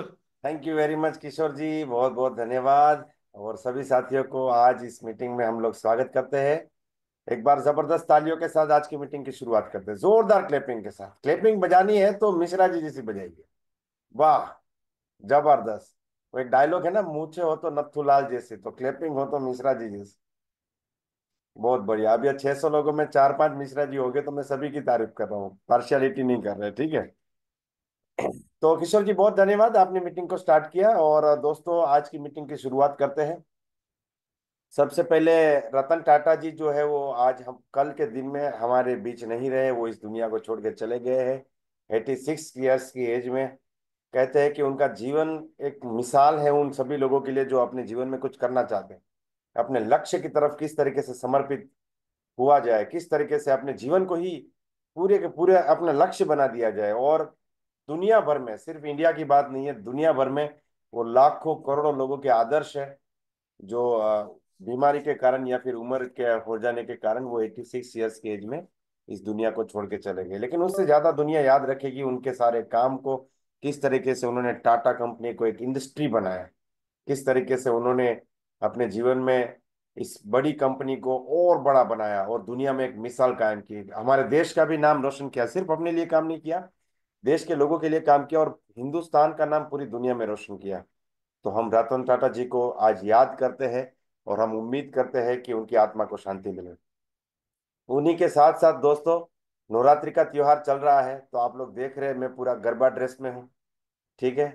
thank you very much Kishore ji बहुत बहुत धन्यवाद और सभी साथियों को आज इस मीटिंग में हम लोग स्वागत करते हैं एक बार जबरदस्त तालियों के साथ आज की मीटिंग की शुरुआत करते हैं जोरदार क्लैपिंग के साथ क्लैपिंग बजानी है तो मिश्रा जी जैसी बजाइए वाह जबरदस्त वो एक डायलॉग है ना मूछे हो तो नथुलाल जैसे तो क्लैपिंग हो तो मिश्रा जी जैसे बहुत बढ़िया अभी छह सौ लोगों में चार पांच मिश्रा जी हो गए तो मैं सभी की तारीफ कर रहा हूँ पार्शियलिटी नहीं कर रहे ठीक है तो किशोर जी बहुत धन्यवाद आपने मीटिंग को स्टार्ट किया और दोस्तों आज की मीटिंग की शुरुआत करते हैं सबसे पहले रतन टाटा जी जो है वो आज हम कल के दिन में हमारे बीच नहीं रहे वो इस दुनिया को छोड़ के चले गए हैं एटी सिक्स ईयर्स की एज में कहते हैं कि उनका जीवन एक मिसाल है उन सभी लोगों के लिए जो अपने जीवन में कुछ करना चाहते हैं अपने लक्ष्य की तरफ किस तरीके से समर्पित हुआ जाए किस तरीके से अपने जीवन को ही पूरे के पूरे अपना लक्ष्य बना दिया जाए और दुनिया भर में सिर्फ इंडिया की बात नहीं है दुनिया भर में वो लाखों करोड़ों लोगों के आदर्श है जो बीमारी के कारण या फिर उम्र के हो जाने के कारण वो 86 सिक्स ईयर्स की एज में इस दुनिया को छोड़ के चले गए लेकिन उससे ज्यादा दुनिया याद रखेगी उनके सारे काम को किस तरीके से उन्होंने टाटा कंपनी को एक इंडस्ट्री बनाया किस तरीके से उन्होंने अपने जीवन में इस बड़ी कंपनी को और बड़ा बनाया और दुनिया में एक मिसाल कायम की हमारे देश का भी नाम रोशन किया सिर्फ अपने लिए काम नहीं किया देश के लोगों के लिए काम किया और हिंदुस्तान का नाम पूरी दुनिया में रोशन किया तो हम रतन टाटा जी को आज याद करते हैं और हम उम्मीद करते हैं कि उनकी आत्मा को शांति मिले उन्हीं के साथ साथ दोस्तों नवरात्रि का त्योहार चल रहा है तो आप लोग देख रहे हैं मैं पूरा गरबा ड्रेस में हूँ ठीक है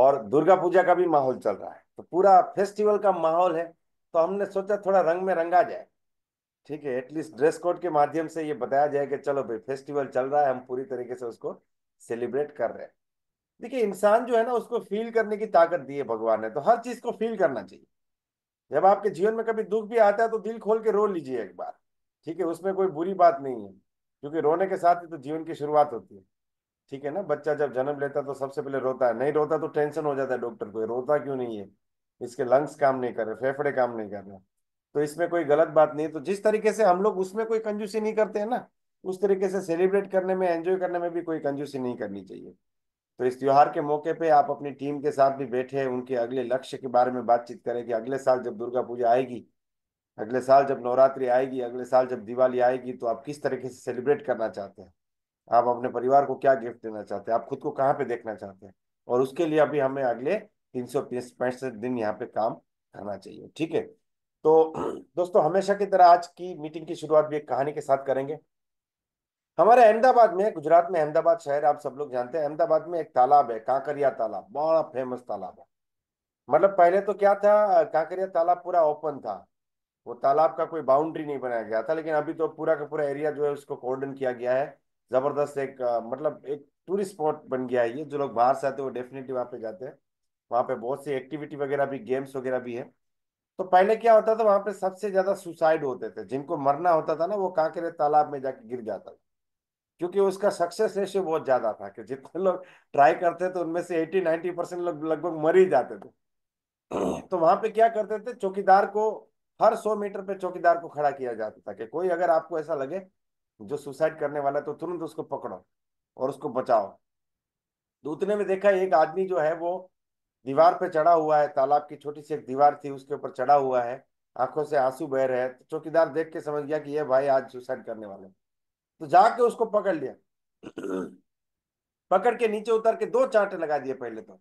और दुर्गा पूजा का भी माहौल चल रहा है तो पूरा फेस्टिवल का माहौल है तो हमने सोचा थोड़ा रंग में रंगा जाए ठीक है एटलीस्ट ड्रेस कोड के माध्यम से ये बताया जाए कि चलो भाई फेस्टिवल चल रहा है हम पूरी तरीके से उसको सेलिब्रेट कर रहे हैं देखिए इंसान जो है ना उसको फील करने की ताकत दी है भगवान ने तो हर चीज को फील करना चाहिए जब आपके जीवन में कभी दुख भी आता है तो दिल खोल के रो लीजिए एक बार ठीक है उसमें कोई बुरी बात नहीं है क्योंकि रोने के साथ ही तो जीवन की शुरुआत होती है ठीक है ना बच्चा जब जन्म लेता है तो सबसे पहले रोता है नहीं रोता तो टेंशन हो जाता है डॉक्टर को रोता क्यों नहीं है इसके लंग्स काम नहीं कर रहे फेफड़े काम नहीं कर रहे तो इसमें कोई गलत बात नहीं है तो जिस तरीके से हम लोग उसमें कोई कंजूसी नहीं करते हैं ना उस तरीके से सेलिब्रेट करने में एंजॉय करने में भी कोई कंजूसी नहीं करनी चाहिए तो इस त्यौहार के मौके पे आप अपनी टीम के साथ भी बैठे उनके अगले लक्ष्य के बारे में बातचीत करें कि अगले साल जब दुर्गा पूजा आएगी अगले साल जब नवरात्रि आएगी अगले साल जब दिवाली आएगी तो आप किस तरीके से सेलिब्रेट करना चाहते हैं आप अपने परिवार को क्या गिफ्ट देना चाहते हैं आप खुद को कहाँ पे देखना चाहते हैं और उसके लिए अभी हमें अगले तीन सौ पैंसठ दिन यहाँ पे काम करना चाहिए ठीक है तो दोस्तों हमेशा की तरह आज की मीटिंग की शुरुआत भी एक कहानी के साथ करेंगे हमारे अहमदाबाद में गुजरात में अहमदाबाद शहर आप सब लोग जानते हैं अहमदाबाद में एक तालाब है कांकरिया तालाब बड़ा फेमस तालाब है मतलब पहले तो क्या था कांकरिया तालाब पूरा ओपन था वो तालाब का कोई बाउंड्री नहीं बनाया गया था लेकिन अभी तो पूरा का पूरा एरिया जो है उसको कॉर्डन किया गया है जबरदस्त एक मतलब एक टूरिस्ट स्पॉट बन गया है ये जो लोग बाहर से आते हैं वो डेफिनेटली वहाँ पे जाते हैं वहाँ पे बहुत सी एक्टिविटी वगैरह भी गेम्स वगैरह भी है तो पहले क्या होता था वहाँ पे सबसे ज्यादा सुसाइड होते थे जिनको मरना होता था ना वो कांकरे तालाब में जाके गिर जाता था क्योंकि उसका सक्सेस रेशियो बहुत ज्यादा था कि जितने लोग ट्राई करते थे उनमें से एटी नाइनटी परसेंट लोग लगभग मर ही जाते थे तो वहां पे क्या करते थे चौकीदार को हर सौ मीटर पे चौकीदार को खड़ा किया जाता था कि कोई अगर आपको ऐसा लगे जो सुसाइड करने वाला है तो तुरंत उसको पकड़ो और उसको बचाओ तो उतने में देखा एक आदमी जो है वो दीवार पे चढ़ा हुआ है तालाब की छोटी सी एक दीवार थी उसके ऊपर चढ़ा हुआ है आंखों से आंसू बह रहे हैं तो चौकीदार देख के समझ गया कि ये भाई आज सुसाइड करने वाले हैं तो जाके उसको पकड़ लिया पकड़ के नीचे उतर के दो चांटे लगा दिए पहले तो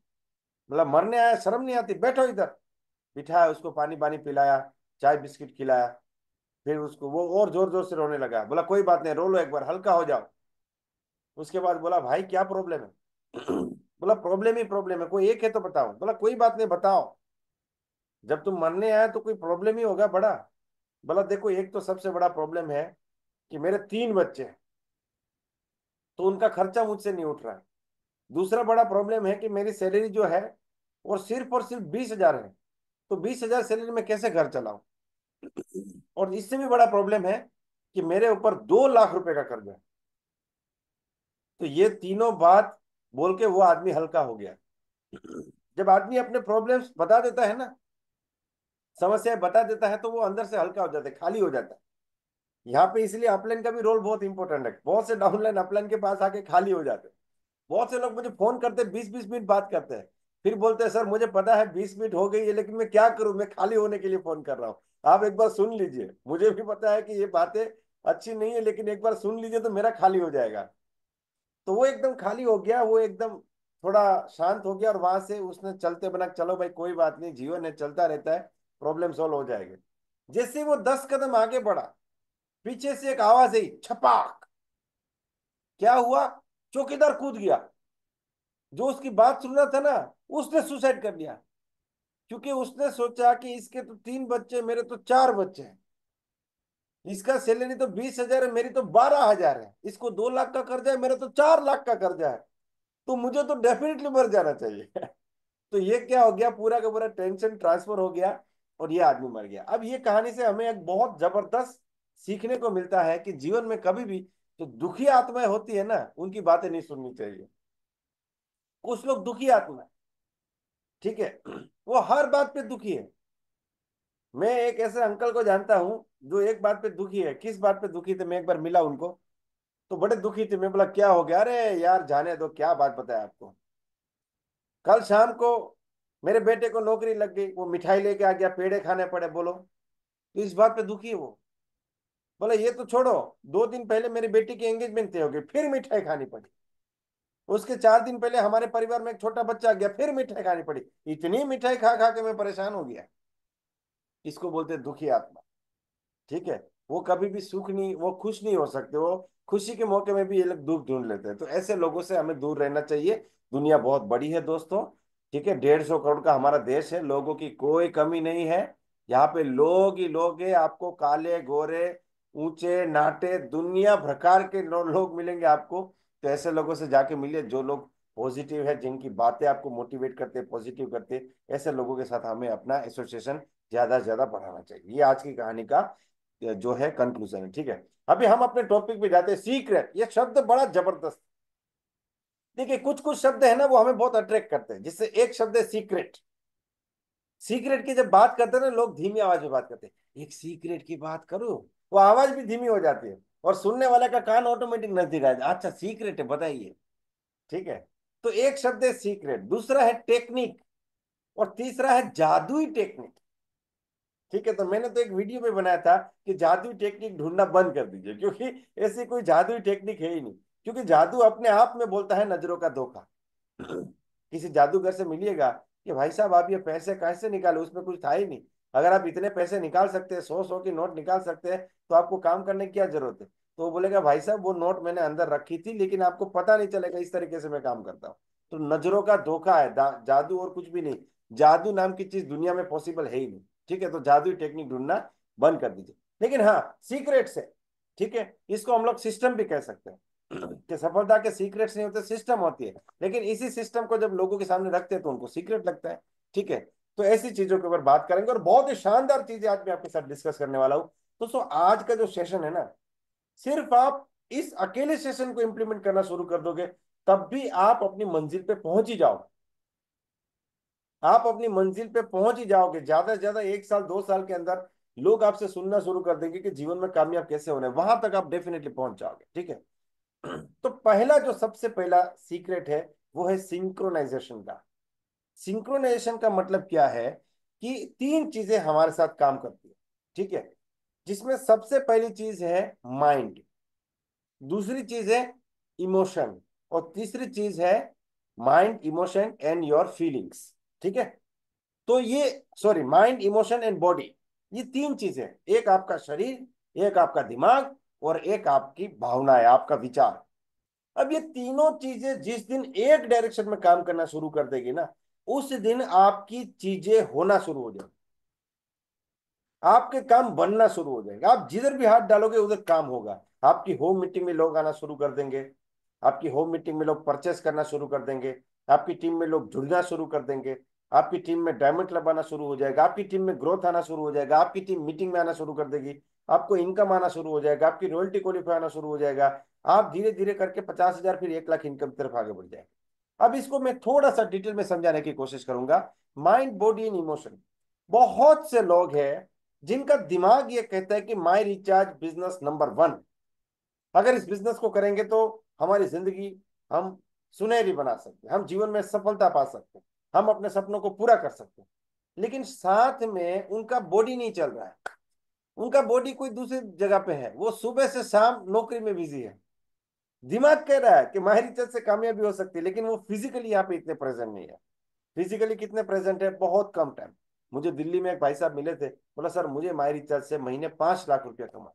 मतलब मरने आया शर्म नहीं आती बैठो इधर बिठाया उसको पानी पानी पिलाया चाय बिस्किट खिलाया फिर उसको वो और जोर जोर से रोने लगा बोला कोई बात नहीं रो लो एक बार हल्का हो जाओ उसके बाद बोला भाई क्या प्रॉब्लम है बोला प्रॉब्लम ही प्रॉब्लम है कोई एक है तो बताओ बोला कोई बात नहीं बताओ जब तुम मरने आए तो कोई प्रॉब्लम ही होगा बड़ा बोला देखो एक तो सबसे बड़ा प्रॉब्लम है कि मेरे तीन बच्चे हैं तो उनका खर्चा मुझसे नहीं उठ रहा है दूसरा बड़ा प्रॉब्लम है कि मेरी सैलरी जो है वो सिर्फ और सिर्फ बीस हजार है तो बीस हजार सैलरी में कैसे घर चलाऊ और इससे भी बड़ा प्रॉब्लम है कि मेरे ऊपर दो लाख रुपए का कर्जा है तो ये तीनों बात बोल के वो आदमी हल्का हो गया जब आदमी अपने प्रॉब्लम्स बता देता है ना समस्या बता देता है तो वो अंदर से हल्का हो जाता है खाली हो जाता है यहाँ पे इसलिए अपलाइन का भी रोल बहुत इंपॉर्टेंट है बहुत से डाउनलाइन अपलाइन के पास आके खाली हो जाते बहुत से लोग मुझे फोन करते बीस बीस मिनट बात करते हैं फिर बोलते हैं सर मुझे पता है बीस मिनट हो गई है लेकिन मैं क्या करूं मैं खाली होने के लिए फोन कर रहा हूँ आप एक बार सुन लीजिए मुझे भी पता है कि ये बातें अच्छी नहीं है लेकिन एक बार सुन लीजिए तो मेरा खाली हो जाएगा तो वो एकदम खाली हो गया वो एकदम थोड़ा शांत हो गया और वहां से उसने चलते बना चलो भाई कोई बात नहीं जीवन है चलता रहता है प्रॉब्लम सॉल्व हो जाएगी जैसे वो दस कदम आगे बढ़ा पीछे से एक आवाज आई छपाक क्या हुआ चौकीदार कूद गया जो उसकी बात सुन रहा था ना उसने सुसाइड कर लिया क्योंकि उसने सोचा कि इसके तो तीन बच्चे मेरे तो चार बच्चे हैं इसका सैलरी तो बीस हजार है मेरी तो बारह हजार है इसको दो लाख का कर्जा है मेरा तो चार लाख का कर्जा है तो मुझे तो डेफिनेटली मर जाना चाहिए तो ये क्या हो गया पूरा का पूरा टेंशन ट्रांसफर हो गया और ये आदमी मर गया अब ये कहानी से हमें एक बहुत जबरदस्त सीखने को मिलता है कि जीवन में कभी भी जो दुखी आत्माएं होती है ना उनकी बातें नहीं सुननी चाहिए कुछ लोग दुखी आत्मा ठीक है वो हर बात पे दुखी है मैं एक ऐसे अंकल को जानता हूं जो एक बात पे दुखी है किस बात पे दुखी थे मैं एक बार मिला उनको तो बड़े दुखी थे मैं बोला क्या हो गया अरे यार जाने दो क्या बात बताया आपको कल शाम को मेरे बेटे को नौकरी लग गई वो मिठाई लेके आ गया पेड़े खाने पड़े बोलो तो इस बात पे दुखी है वो बोला ये तो छोड़ो दो दिन पहले मेरी बेटी की एंगेजमेंट तय हो गई फिर मिठाई खानी पड़ी उसके चार दिन पहले हमारे परिवार में एक छोटा बच्चा गया फिर मिठाई खानी पड़ी इतनी मिठाई खा खा के मैं परेशान हो गया इसको बोलते दुखी आत्मा ठीक है वो कभी भी सुख नहीं वो खुश नहीं हो सकते वो खुशी के मौके में भी ये लोग दुख ढूंढ लेते हैं तो ऐसे लोगों से हमें दूर रहना चाहिए दुनिया बहुत बड़ी है दोस्तों ठीक है डेढ़ सौ करोड़ का हमारा देश है लोगों की कोई कमी नहीं है यहाँ पे लोग ही लोग है आपको काले गोरे ऊंचे नाटे दुनिया प्रकार के लोग मिलेंगे आपको तो ऐसे लोगों से जाके मिलिए जो लोग पॉजिटिव है जिनकी बातें आपको मोटिवेट करते पॉजिटिव करते ऐसे लोगों के साथ हमें अपना एसोसिएशन ज्यादा से ज्यादा बढ़ाना चाहिए ये आज की कहानी का जो है कंक्लूजन है ठीक है अभी हम अपने टॉपिक पे जाते हैं सीक्रेट ये शब्द बड़ा जबरदस्त देखिए कुछ कुछ शब्द है ना वो हमें बहुत अट्रैक्ट करते हैं जिससे एक शब्द है सीक्रेट सीक्रेट की जब बात करते हैं ना लोग धीमी आवाज में बात करते हैं एक सीक्रेट की बात करो वो आवाज भी धीमी हो जाती है और सुनने वाले का कान ऑटोमेटिक नजदीक आ जाए अच्छा सीक्रेट है बताइए ठीक है तो एक शब्द है सीक्रेट दूसरा है टेक्निक और तीसरा है जादुई टेक्निक ठीक है तो मैंने तो एक वीडियो में बनाया था कि जादुई टेक्निक ढूंढना बंद कर दीजिए क्योंकि ऐसी कोई जादुई टेक्निक है ही नहीं क्योंकि जादू अपने आप में बोलता है नजरों का धोखा किसी जादूगर से मिलिएगा कि भाई साहब आप ये पैसे कैसे निकाले उसमें कुछ था ही नहीं अगर आप इतने पैसे निकाल सकते हैं सौ सौ की नोट निकाल सकते हैं तो आपको काम करने की क्या जरूरत है तो वो बोलेगा भाई साहब वो नोट मैंने अंदर रखी थी लेकिन आपको पता नहीं चलेगा इस तरीके से मैं काम करता हूँ तो नजरों का धोखा है जादू और कुछ भी नहीं जादू नाम की चीज दुनिया में पॉसिबल है ही नहीं ठीक है तो जादू टेक्निक ढूंढना बंद कर दीजिए लेकिन हाँ सीक्रेट्स है ठीक है इसको हम लोग सिस्टम भी कह सकते हैं कि सफलता के सीक्रेट्स नहीं होते सिस्टम होती है लेकिन इसी सिस्टम को जब लोगों के सामने रखते हैं तो उनको सीक्रेट लगता है ठीक है तो ऐसी चीजों के ऊपर बात करेंगे और बहुत ही शानदार चीजें आज मैं आपके साथ डिस्कस करने वाला हूँ दोस्तों आज का जो सेशन है ना सिर्फ आप इस अकेले सेशन को इंप्लीमेंट करना शुरू कर दोगे तब भी आप अपनी मंजिल पे पहुंच ही जाओगे आप अपनी मंजिल पे पहुंच ही जाओगे ज्यादा से ज्यादा एक साल दो साल के अंदर लोग आपसे सुनना शुरू कर देंगे कि जीवन में कामयाब कैसे होना है वहां तक आप डेफिनेटली पहुंच जाओगे ठीक है तो पहला जो सबसे पहला सीक्रेट है वो है सिंक्रोनाइजेशन का सिंक्रोनाइजेशन का मतलब क्या है कि तीन चीजें हमारे साथ काम करती है ठीक है जिसमें सबसे पहली चीज है माइंड दूसरी चीज है इमोशन और तीसरी चीज है mind emotion and your feelings ठीक है तो ये sorry mind emotion and body ये तीन चीजें एक आपका शरीर एक आपका दिमाग और एक आपकी भावना है आपका विचार अब ये तीनों चीजें जिस दिन एक डायरेक्शन में काम करना शुरू कर देगी ना उस दिन आपकी चीजें होना शुरू हो जाएगी आपके काम बनना शुरू हो जाएंगे आप जिधर भी हाथ डालोगे उधर काम होगा आपकी होम मीटिंग में लोग आना शुरू कर देंगे आपकी होम मीटिंग में लोग परचेस करना शुरू कर देंगे आपकी टीम में लोग जुड़ना शुरू कर देंगे आपकी टीम में डायमंड लगाना शुरू हो जाएगा आपकी टीम में ग्रोथ आना शुरू हो जाएगा आपकी टीम मीटिंग में आना शुरू कर देगी आपको इनकम आना शुरू हो जाएगा आपकी रॉयल्टी क्वालिफाई आना शुरू हो जाएगा आप धीरे धीरे करके पचास हजार फिर एक लाख इनकम की तरफ आगे बढ़ जाएंगे अब इसको मैं थोड़ा सा डिटेल में समझाने की कोशिश करूंगा माइंड बॉडी एंड इमोशन बहुत से लोग हैं जिनका दिमाग ये कहता है कि my recharge business number one अगर इस बिजनेस को करेंगे तो हमारी जिंदगी हम सुनहरी बना सकते हैं हम जीवन में सफलता पा सकते हैं हम अपने सपनों को पूरा कर सकते हैं लेकिन साथ में उनका बॉडी नहीं चल रहा है उनका बॉडी कोई दूसरी जगह पे है वो सुबह से शाम नौकरी में बिजी है दिमाग कह रहा है कि माहिर इज्जत से कामयाबी हो सकती है लेकिन वो फिजिकली यहाँ पे इतने प्रेजेंट नहीं है फिजिकली कितने प्रेजेंट है बहुत कम टाइम मुझे दिल्ली में एक भाई साहब मिले थे बोला सर मुझे माहिर इज्जत से महीने पांच लाख रुपया कमा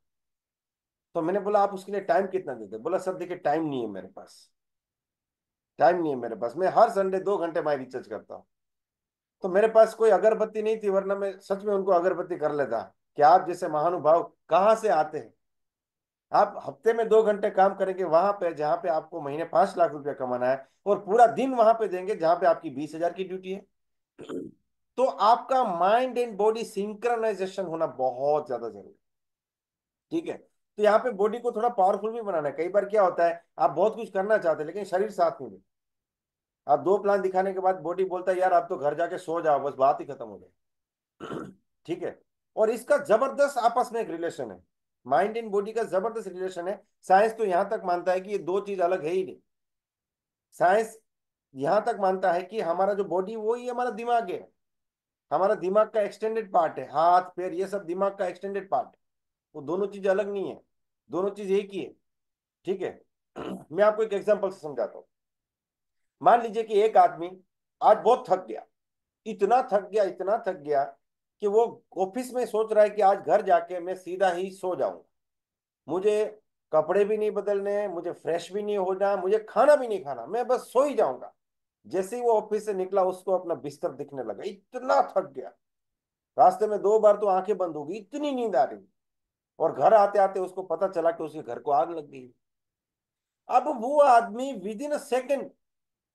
तो मैंने बोला आप उसके लिए टाइम कितना देते बोला सर देखिए टाइम नहीं है मेरे पास टाइम नहीं है मेरे पास मैं हर संडे दो घंटे माई रिचार्ज करता हूँ तो मेरे पास कोई अगरबत्ती नहीं थी वरना मैं सच में उनको अगरबत्ती कर लेता कि आप जैसे महानुभाव कहाँ से आते हैं आप हफ्ते में दो घंटे काम करेंगे वहां पे जहाँ पे आपको महीने पांच लाख रुपया कमाना है और पूरा दिन वहां पे देंगे जहां पे आपकी बीस हजार की ड्यूटी है तो आपका माइंड एंड बॉडी सिंक्रनाइजेशन होना बहुत ज्यादा जरूरी ठीक है तो यहाँ पे बॉडी को थोड़ा पावरफुल भी बनाना है कई बार क्या होता है आप बहुत कुछ करना चाहते हैं लेकिन शरीर साथ नहीं देता आप दो प्लान दिखाने के बाद बॉडी बोलता है यार आप तो घर जाके सो जाओ बस बात ही खत्म हो जाए ठीक है और इसका जबरदस्त आपस में एक रिलेशन है माइंड एंड बॉडी का जबरदस्त रिलेशन है साइंस तो यहां तक मानता है कि ये दो चीज अलग है ही नहीं साइंस यहां तक मानता है कि हमारा जो बॉडी वो ही हमारा दिमाग है हमारा दिमाग का एक्सटेंडेड पार्ट है हाथ पैर ये सब दिमाग का एक्सटेंडेड पार्ट वो दोनों चीज अलग नहीं है दोनों चीज एक ही है ठीक है मैं आपको एक एग्जाम्पल से समझाता हूँ मान लीजिए कि एक आदमी आज बहुत थक गया इतना थक गया इतना थक गया कि वो ऑफिस में सोच रहा है कि आज घर जाके मैं सीधा ही सो जाऊं मुझे कपड़े भी नहीं बदलने मुझे फ्रेश भी नहीं होना मुझे खाना भी नहीं खाना मैं बस सो ही जाऊंगा जैसे ही वो ऑफिस से निकला उसको अपना बिस्तर दिखने लगा इतना थक गया रास्ते में दो बार तो आंखें बंद हो गई इतनी नींद आ रही और घर आते आते उसको पता चला कि उसके घर को आग लग गई अब वो आदमी within a second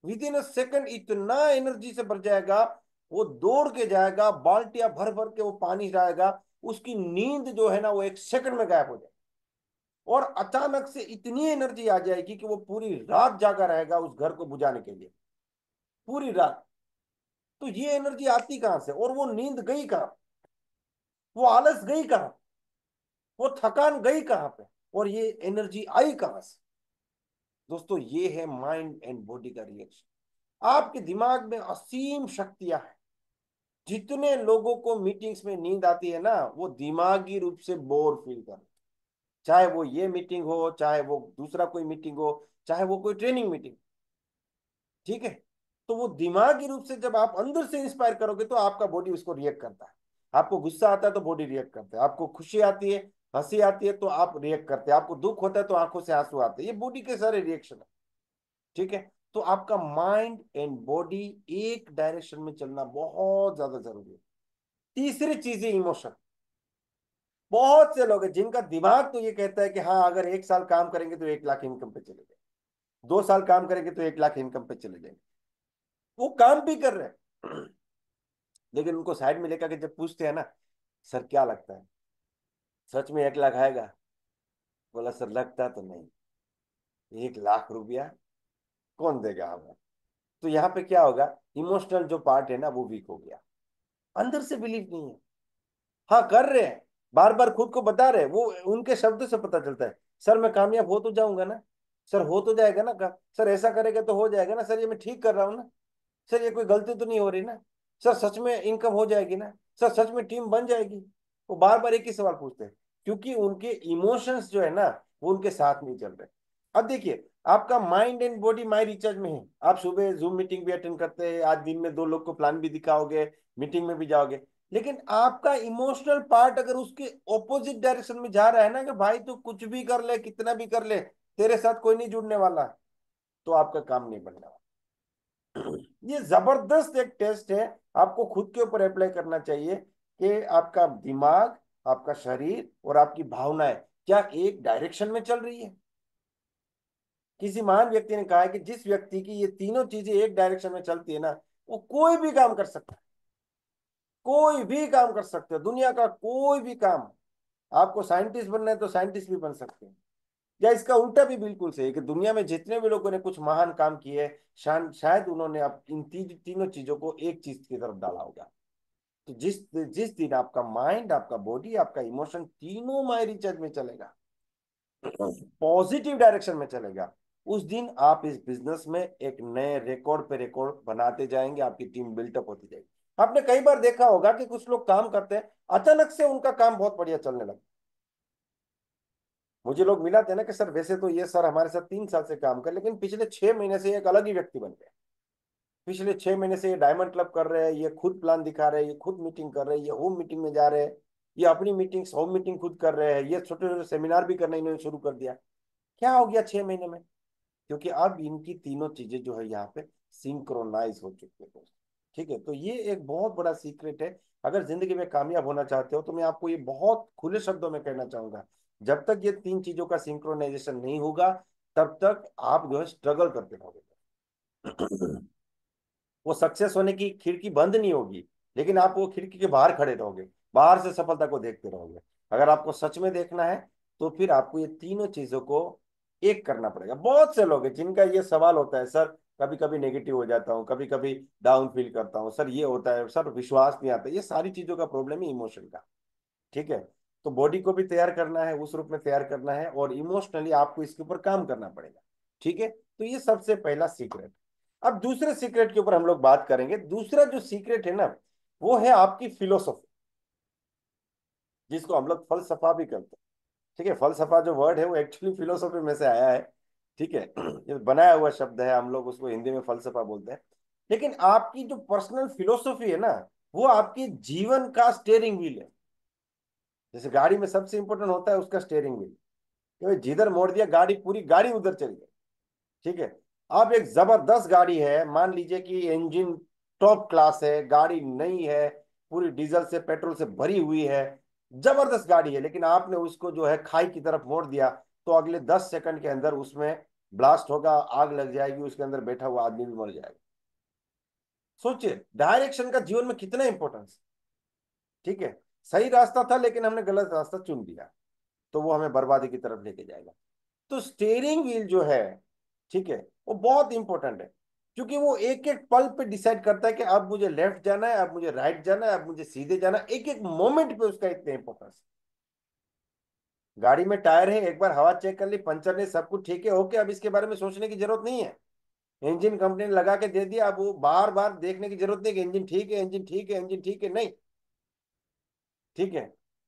within a second इतना एनर्जी से भर जाएगा वो दौड़ के जाएगा बाल्टिया भर भर के वो पानी जाएगा उसकी नींद जो है ना वो एक सेकंड में गायब हो जाएगी और अचानक से इतनी एनर्जी आ जाएगी कि वो पूरी रात जागा रहेगा उस घर को बुझाने के लिए पूरी रात तो ये एनर्जी आती कहां से और वो नींद गई कहां वो आलस गई कहां वो थकान गई कहां पे और ये एनर्जी आई कहां से दोस्तों ये है माइंड एंड बॉडी का रिएक्शन आपके दिमाग में असीम शक्तियां हैं जितने लोगों को मीटिंग्स में नींद आती है ना वो दिमागी रूप से बोर फील कर चाहे वो ये मीटिंग हो चाहे वो दूसरा कोई मीटिंग हो चाहे वो कोई ट्रेनिंग मीटिंग ठीक है तो वो दिमागी रूप से जब आप अंदर से इंस्पायर करोगे तो आपका बॉडी उसको रिएक्ट करता है आपको गुस्सा आता है तो बॉडी रिएक्ट करता है आपको खुशी आती है हंसी आती है तो आप रिएक्ट करते हैं आपको दुख होता है तो आंखों से आंसू आते हैं ये बॉडी के सारे रिएक्शन है ठीक है तो आपका माइंड एंड बॉडी एक डायरेक्शन में चलना बहुत ज्यादा जरूरी है तीसरी चीज है इमोशन बहुत से लोग हैं जिनका दिमाग तो ये कहता है कि हाँ अगर एक साल काम करेंगे तो एक लाख इनकम पे चले जाएंगे दो साल काम करेंगे तो एक लाख इनकम पे चले जाएंगे वो काम भी कर रहे हैं लेकिन उनको साइड में लेकर के जब पूछते हैं ना सर क्या लगता है सच में एक लाख आएगा बोला सर लगता तो नहीं एक लाख रुपया कौन देगा हमें तो यहाँ पे क्या होगा इमोशनल जो पार्ट है ना वो वीक हो गया अंदर से बिलीव नहीं है हाँ कर रहे हैं बार बार खुद को बता रहे वो उनके शब्द से पता चलता है सर मैं कामयाब हो तो जाऊंगा ना सर हो तो जाएगा ना का सर ऐसा करेगा तो हो जाएगा ना सर ये मैं ठीक कर रहा हूँ ना सर ये कोई गलती तो नहीं हो रही ना सर सच में इनकम हो जाएगी ना सर सच में टीम बन जाएगी वो बार बार एक ही सवाल पूछते हैं क्योंकि उनके इमोशंस जो है ना वो उनके साथ नहीं चल रहे अब देखिए आपका mind and body my recharge में है आप सुबह जूम मीटिंग भी अटेंड करते हैं आज दिन में दो लोग को प्लान भी दिखाओगे मीटिंग में भी जाओगे लेकिन आपका इमोशनल पार्ट अगर उसके ऑपोजिट डायरेक्शन में जा रहा है ना कि भाई तू तो कुछ भी कर ले कितना भी कर ले तेरे साथ कोई नहीं जुड़ने वाला तो आपका काम नहीं बनने वाला ये जबरदस्त एक टेस्ट है आपको खुद के ऊपर अप्लाई करना चाहिए कि आपका दिमाग आपका शरीर और आपकी भावनाएं क्या एक डायरेक्शन में चल रही है किसी महान व्यक्ति ने कहा है कि जिस व्यक्ति की ये तीनों चीजें एक डायरेक्शन में चलती है ना वो कोई भी काम कर सकता है कोई भी काम कर सकते हो दुनिया का कोई भी काम आपको साइंटिस्ट बनना है तो साइंटिस्ट भी बन सकते हैं या इसका उल्टा भी बिल्कुल सही है कि दुनिया में जितने भी लोगों ने कुछ महान काम किए शान शायद उन्होंने आप इन ती, तीनों चीजों को एक चीज की तरफ डाला होगा तो जिस जिस दिन आपका माइंड आपका बॉडी आपका इमोशन तीनों माय रिचार्ज में चलेगा पॉजिटिव डायरेक्शन में चलेगा उस दिन आप इस बिजनेस में एक नए रिकॉर्ड पे रिकॉर्ड बनाते जाएंगे आपकी टीम बिल्टअप होती जाएगी आपने कई बार देखा होगा कि कुछ लोग काम करते हैं अचानक से उनका काम बहुत बढ़िया चलने लगा मुझे लोग मिला थे ना कि सर वैसे तो ये सर हमारे साथ तीन साल से काम कर लेकिन पिछले छह महीने से एक अलग ही व्यक्ति बन गया पिछले छह महीने से ये डायमंड क्लब कर रहे हैं ये खुद प्लान दिखा रहे हैं ये खुद मीटिंग कर रहे हैं ये होम मीटिंग में जा रहे हैं ये अपनी मीटिंग होम मीटिंग खुद कर रहे हैं ये छोटे छोटे सेमिनार भी करना इन्होंने शुरू कर दिया क्या हो गया छह महीने में क्योंकि अब इनकी तीनों चीजें जो है यहाँ पे सिंक्रोनाइज हो चुकी है दोस्तों ठीक है तो ये एक बहुत बड़ा सीक्रेट है अगर जिंदगी में कामयाब होना चाहते हो तो मैं आपको ये बहुत खुले शब्दों में कहना चाहूंगा जब तक ये तीन चीजों का सिंक्रोनाइजेशन नहीं होगा तब तक आप जो है स्ट्रगल करते रहोगे वो सक्सेस होने की खिड़की बंद नहीं होगी लेकिन आप वो खिड़की के बाहर खड़े रहोगे बाहर से सफलता को देखते रहोगे अगर आपको सच में देखना है तो फिर आपको ये तीनों चीजों को एक करना पड़ेगा बहुत से लोग हैं जिनका ये सवाल होता है सर कभी कभी नेगेटिव हो जाता हूँ कभी कभी डाउन फील करता हूँ सर ये होता है सर विश्वास नहीं आता ये सारी चीजों का प्रॉब्लम है इमोशन का ठीक है तो बॉडी को भी तैयार करना है उस रूप में तैयार करना है और इमोशनली आपको इसके ऊपर काम करना पड़ेगा ठीक है तो ये सबसे पहला सीक्रेट अब दूसरे सीक्रेट के ऊपर हम लोग बात करेंगे दूसरा जो सीक्रेट है ना वो है आपकी फिलोसफी जिसको हम लोग फलसफा भी करते हैं ठीक है फलसफा जो वर्ड है वो एक्चुअली फिलोसॉफी में से आया है ठीक है ये बनाया हुआ शब्द है हम लोग उसको हिंदी में फलसफा बोलते हैं लेकिन आपकी जो पर्सनल फिलोसॉफी है ना वो आपके जीवन का स्टेयरिंग व्हील है जैसे गाड़ी में सबसे इंपॉर्टेंट होता है उसका स्टेयरिंग व्हील क्योंकि जिधर मोड़ दिया गाड़ी पूरी गाड़ी उधर चल गई ठीक है आप एक जबरदस्त गाड़ी है मान लीजिए कि इंजन टॉप क्लास है गाड़ी नई है पूरी डीजल से पेट्रोल से भरी हुई है जबरदस्त गाड़ी है लेकिन आपने उसको जो है खाई की तरफ मोड़ दिया तो अगले दस सेकंड के अंदर उसमें ब्लास्ट होगा आग लग जाएगी उसके अंदर बैठा हुआ आदमी भी मर जाएगा सोचिए डायरेक्शन का जीवन में कितना इंपॉर्टेंस ठीक है सही रास्ता था लेकिन हमने गलत रास्ता चुन लिया तो वो हमें बर्बादी की तरफ लेके जाएगा तो स्टेयरिंग व्हील जो है ठीक है वो बहुत इंपॉर्टेंट है क्योंकि वो एक एक पल पे डिसाइड करता है कि अब मुझे लेफ्ट जाना है अब मुझे राइट जाना है अब मुझे सीधे जाना एक एक मोमेंट पे उसका इतना इंपॉर्टेंस गाड़ी में टायर है एक बार हवा चेक कर ली पंचर ने सब कुछ ठीक है ओके अब इसके बारे में सोचने की जरूरत नहीं है इंजन कंपनी ने लगा के दे दिया अब वो बार बार देखने की जरूरत नहीं कि इंजन ठीक है इंजन ठीक है इंजन ठीक है नहीं ठीक है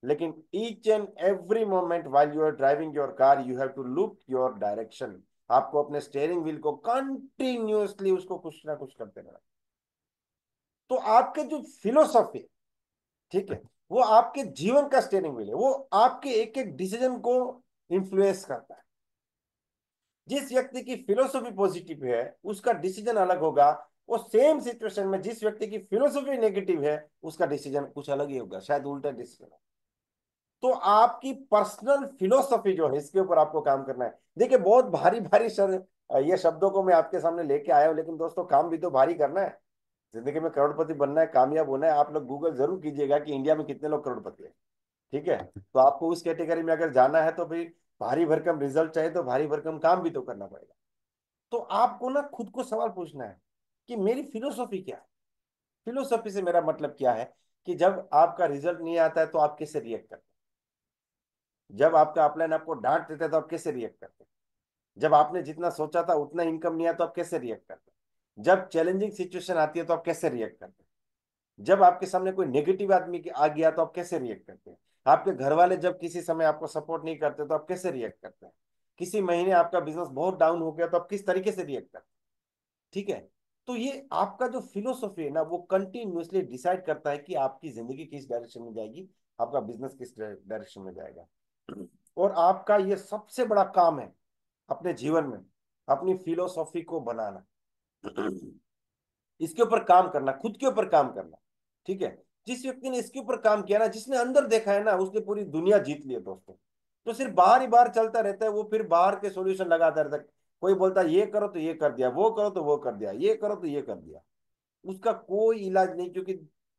लेकिन each and every moment while you are driving your car you have to look your direction आपको अपने स्टेयरिंग व्हील को कंटिन्यूसली उसको कुछ ना कुछ करते रहना तो आपके जो फिलोसफी ठीक है वो आपके जीवन का स्टेयरिंग व्हील है वो आपके एक एक डिसीजन को इन्फ्लुएंस करता है जिस व्यक्ति की फिलोसफी पॉजिटिव है उसका डिसीजन अलग होगा वो सेम सिचुएशन में जिस व्यक्ति की फिलोसफी नेगेटिव है उसका डिसीजन कुछ अलग ही होगा शायद उल्टा डिसीजन होगा तो आपकी पर्सनल फिलोसफी जो है इसके ऊपर आपको काम करना है देखिए बहुत भारी भारी शब्द ये शब्दों को मैं आपके सामने लेके आया हूँ लेकिन दोस्तों काम भी तो भारी करना है जिंदगी में करोड़पति बनना है कामयाब होना है आप लोग गूगल जरूर कीजिएगा कि इंडिया में कितने लोग करोड़पति है ठीक है तो आपको उस कैटेगरी में अगर जाना है तो फिर भारी भरकम रिजल्ट चाहिए तो भारी भरकम काम भी तो करना पड़ेगा तो आपको ना खुद को सवाल पूछना है कि मेरी फिलोसॉफी क्या है फिलोसॉफी से मेरा मतलब क्या है कि जब आपका रिजल्ट नहीं आता है तो आप कैसे रिएक्ट करते जब आपका अपलाइन आपको डांट देता है तो आप कैसे रिएक्ट करते जब आपने जितना सोचा था उतना इनकम नहीं आया तो आप कैसे रिएक्ट करते जब चैलेंजिंग सिचुएशन आती है तो आप कैसे रिएक्ट करते जब आपके सामने कोई नेगेटिव आदमी आ गया तो आप कैसे रिएक्ट करते हैं आपके घर वाले जब किसी समय आपको सपोर्ट नहीं करते तो आप कैसे रिएक्ट करते हैं किसी महीने आपका बिजनेस बहुत डाउन हो गया तो आप किस तरीके से रिएक्ट करते ठीक है तो ये आपका जो फिलोसॉफी है ना वो कंटिन्यूसली डिसाइड करता है कि आपकी जिंदगी किस डायरेक्शन में जाएगी आपका बिजनेस किस डायरेक्शन में जाएगा और आपका ये सबसे बड़ा काम है अपने जीवन में अपनी फिलोसॉफी को बनाना इसके ऊपर काम करना खुद के ऊपर काम करना ठीक है जिस व्यक्ति ने इसके ऊपर काम किया ना जिसने अंदर देखा है ना उसने पूरी दुनिया जीत लिया दोस्तों तो सिर्फ बाहर ही बाहर चलता रहता है वो फिर बाहर के सोल्यूशन लगाता रहता है कोई बोलता है ये करो तो ये कर दिया वो करो तो वो कर दिया ये करो तो ये कर दिया उसका कोई इलाज नहीं क्योंकि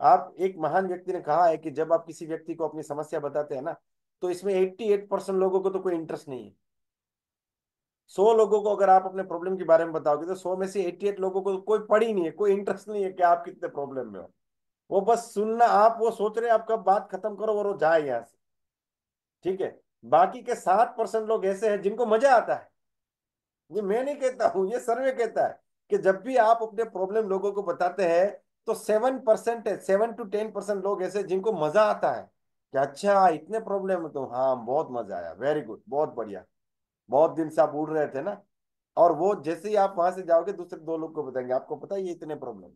आप एक महान व्यक्ति ने कहा है कि जब आप किसी व्यक्ति को अपनी समस्या बताते हैं ना तो इसमें एट्टी एट परसेंट लोगों को तो कोई इंटरेस्ट नहीं है सौ लोगों को अगर आप अपने प्रॉब्लम के बारे में बताओगे तो सौ में से एट लोगों को कोई पढ़ी नहीं है कोई इंटरेस्ट नहीं है कि आप कितने प्रॉब्लम में हो वो बस सुनना आप वो सोच रहे आप कब बात खत्म करो और वो जाए यहाँ से ठीक है बाकी के सात परसेंट लोग ऐसे हैं जिनको मजा आता है ये मैं नहीं कहता हूँ ये सर्वे कहता है कि जब भी आप अपने प्रॉब्लम लोगों को बताते हैं तो सेवन परसेंट है सेवन टू टेन परसेंट लोग ऐसे जिनको मजा आता है कि अच्छा इतने प्रॉब्लम है तुम हाँ बहुत मजा आया वेरी गुड बहुत बढ़िया बहुत दिन से आप उड़ रहे थे ना और वो जैसे ही आप वहां से जाओगे दूसरे दो लोग को बताएंगे आपको पता है ये इतने प्रॉब्लम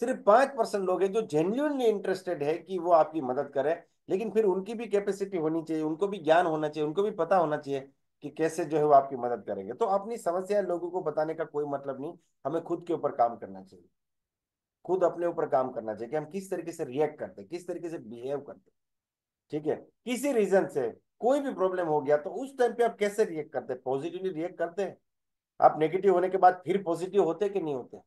सिर्फ पांच परसेंट लोग हैं जो जेन्यूनली इंटरेस्टेड है कि वो आपकी मदद करे लेकिन फिर उनकी भी कैपेसिटी होनी चाहिए उनको भी ज्ञान होना चाहिए उनको भी पता होना चाहिए कि कैसे जो है वो आपकी मदद करेंगे तो अपनी समस्या लोगों को बताने का कोई मतलब नहीं हमें खुद के ऊपर काम करना चाहिए खुद अपने ऊपर काम करना चाहिए कि हम किस तरीके से रिएक्ट करते हैं किस तरीके से बिहेव करते हैं ठीक है किसी रीजन से कोई भी प्रॉब्लम हो गया तो उस टाइम पे आप कैसे रिएक्ट करते हैं पॉजिटिवली रिएक्ट करते हैं आप नेगेटिव होने के बाद फिर पॉजिटिव होते कि नहीं होते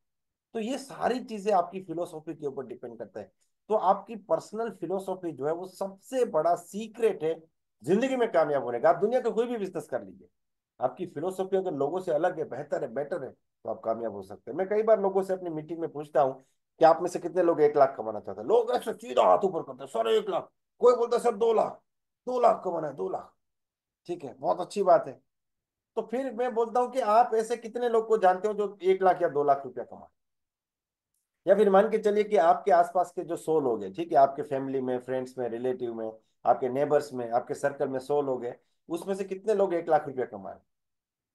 तो ये सारी चीजें आपकी फिलोसॉफी के ऊपर डिपेंड करता है तो आपकी पर्सनल फिलोसॉफी जो है वो सबसे बड़ा सीक्रेट है जिंदगी में कामयाब होने का आप दुनिया का कोई भी बिजनेस कर लीजिए आपकी फिलोसॉफी अगर लोगों से अलग है बेहतर है बेटर है तो आप कामयाब हो सकते हैं मैं कई बार लोगों से अपनी मीटिंग में पूछता हूँ कि आप में से कितने लोग एक लाख कमाना चाहते हैं लोग ऐसे सीधा हाथ ऊपर करते हैं सर एक लाख कोई बोलता है सर दो लाख दो लाख कमाना है दो लाख ठीक है बहुत अच्छी बात है तो फिर मैं बोलता हूँ कि आप ऐसे कितने लोग को जानते हो जो एक लाख या दो लाख रुपया कमा या फिर मान के चलिए कि आपके आसपास के जो सौ लोग हैं ठीक है आपके फैमिली में फ्रेंड्स में रिलेटिव में आपके नेबर्स में आपके सर्कल में सौ लोग हैं उसमें से कितने लोग एक लाख रुपया कमाए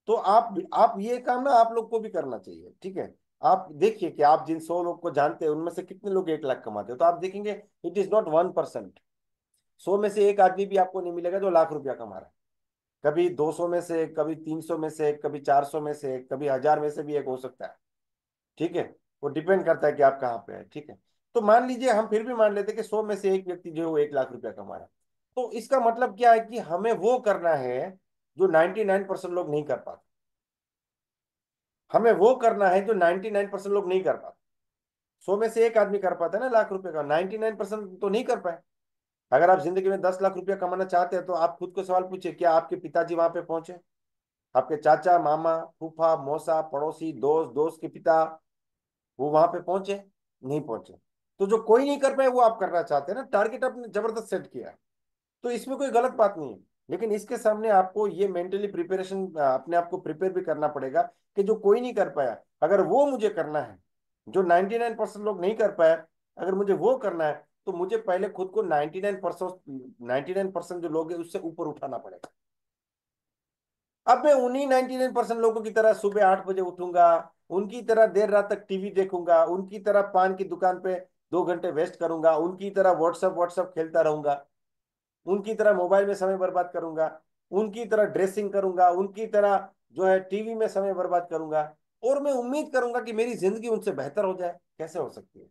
तो आप आप ये काम ना आप लोग को भी करना चाहिए ठीक है आप देखिए कि आप जिन सौ लोग को जानते हैं उनमें से कितने लोग एक लाख कमाते हो तो आप देखेंगे it is not one percent सौ में से एक आदमी भी आपको नहीं मिलेगा जो लाख रुपया कमा रहा है कभी दो सौ में से कभी तीन सौ में से कभी चार सौ में से कभी हजार में से भी एक हो सकता है ठीक है वो डिपेंड करता है कि आप कहाँ पे है ठीक है तो मान लीजिए हम फिर भी मान लेते कि सौ में से एक व्यक्ति जो है वो एक लाख रुपया कमा रहा है तो इसका मतलब क्या है कि हमें वो करना है जो नाइन्टी नाइन परसेंट लोग नहीं कर पाते हमें वो करना है जो 99 परसेंट लोग नहीं कर पाते सौ में से एक आदमी कर पाता है ना लाख रुपए का 99 परसेंट तो नहीं कर पाए अगर आप जिंदगी में दस लाख रुपया कमाना चाहते हैं तो आप खुद को सवाल पूछे क्या आपके पिताजी वहां पे पहुंचे आपके चाचा मामा फूफा मौसा पड़ोसी दोस्त दोस्त के पिता वो वहां पे पहुंचे नहीं पहुंचे तो जो कोई नहीं कर पाए वो आप करना चाहते हैं ना टारगेट आपने जबरदस्त सेट किया तो इसमें कोई गलत बात नहीं है लेकिन इसके सामने आपको ये मेंटली प्रिपरेशन अपने आप को प्रिपेयर भी करना पड़ेगा कि जो कोई नहीं कर पाया अगर वो मुझे करना है जो 99 परसेंट लोग नहीं कर पाया अगर मुझे वो करना है तो मुझे पहले खुद को 99 परसेंट नाइन्टी जो लोग है उससे ऊपर उठाना पड़ेगा अब मैं उन्हीं 99 परसेंट लोगों की तरह सुबह आठ बजे उठूंगा उनकी तरह देर रात तक टीवी देखूंगा उनकी तरह पान की दुकान पे दो घंटे वेस्ट करूंगा उनकी तरह व्हाट्सअप व्हाट्सअप खेलता रहूंगा उनकी तरह मोबाइल में समय बर्बाद करूंगा उनकी तरह ड्रेसिंग करूंगा उनकी तरह जो है टीवी में समय बर्बाद करूंगा और मैं उम्मीद करूंगा कि मेरी जिंदगी उनसे बेहतर हो जाए कैसे हो सकती है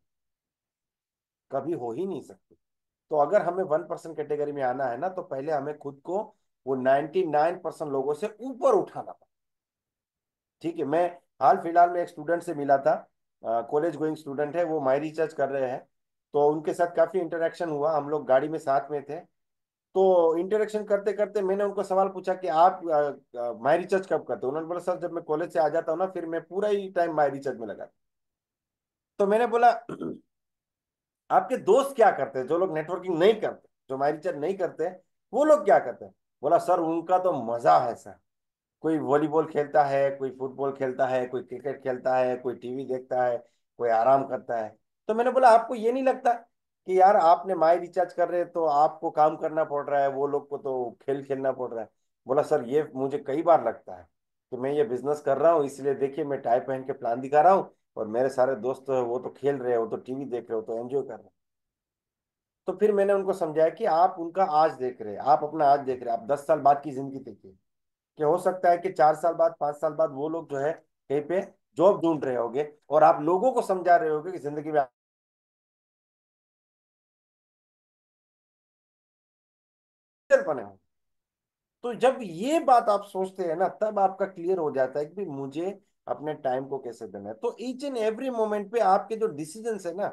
कभी हो ही नहीं सकती तो अगर हमें वन परसेंट कैटेगरी में आना है ना तो पहले हमें खुद को वो नाइनटी नाइन परसेंट लोगों से ऊपर उठाना पड़ा ठीक है मैं हाल फिलहाल में एक स्टूडेंट से मिला था कॉलेज गोइंग स्टूडेंट है वो माई रिचार्ज कर रहे हैं तो उनके साथ काफी इंटरेक्शन हुआ हम लोग गाड़ी में साथ में थे तो इंटरेक्शन करते करते मैंने उनको सवाल पूछा कि आप माई रिचार्ज कब करते उन्होंने बोला सर जब मैं कॉलेज से आ जाता हूँ ना फिर मैं पूरा ही टाइम माई रिचार्ज में लगा तो मैंने बोला आपके दोस्त क्या करते हैं जो लोग नेटवर्किंग नहीं करते जो माई रिचार्ज नहीं करते वो लोग क्या करते हैं बोला सर उनका तो मजा है सर कोई वॉलीबॉल खेलता है कोई फुटबॉल खेलता है कोई क्रिकेट खेलता है कोई टीवी देखता है कोई आराम करता है तो मैंने बोला आपको ये नहीं लगता कि यार आपने माई रिचार्ज कर रहे हैं तो आपको काम करना पड़ रहा है वो लोग को तो खेल खेलना पड़ रहा है बोला सर ये मुझे कई बार लगता है कि मैं ये बिजनेस कर रहा हूँ इसलिए देखिए मैं टाई पहन के प्लान दिखा रहा हूँ और मेरे सारे दोस्त है वो तो खेल रहे वो तो टीवी देख रहे हो तो एंजॉय कर रहे हैं तो फिर मैंने उनको समझाया कि आप उनका आज देख रहे हैं आप अपना आज देख रहे हैं आप दस साल बाद की जिंदगी देखिए कि हो सकता है कि चार साल बाद पांच साल बाद वो लोग जो है कहीं पे जॉब ढूंढ रहे होगे और आप लोगों को समझा रहे होगे कि जिंदगी में बने होंगे तो जब ये बात आप सोचते हैं ना तब आपका क्लियर हो जाता है कि मुझे अपने टाइम को कैसे देना है तो ईच एंड एवरी मोमेंट पे आपके जो डिसीजन है ना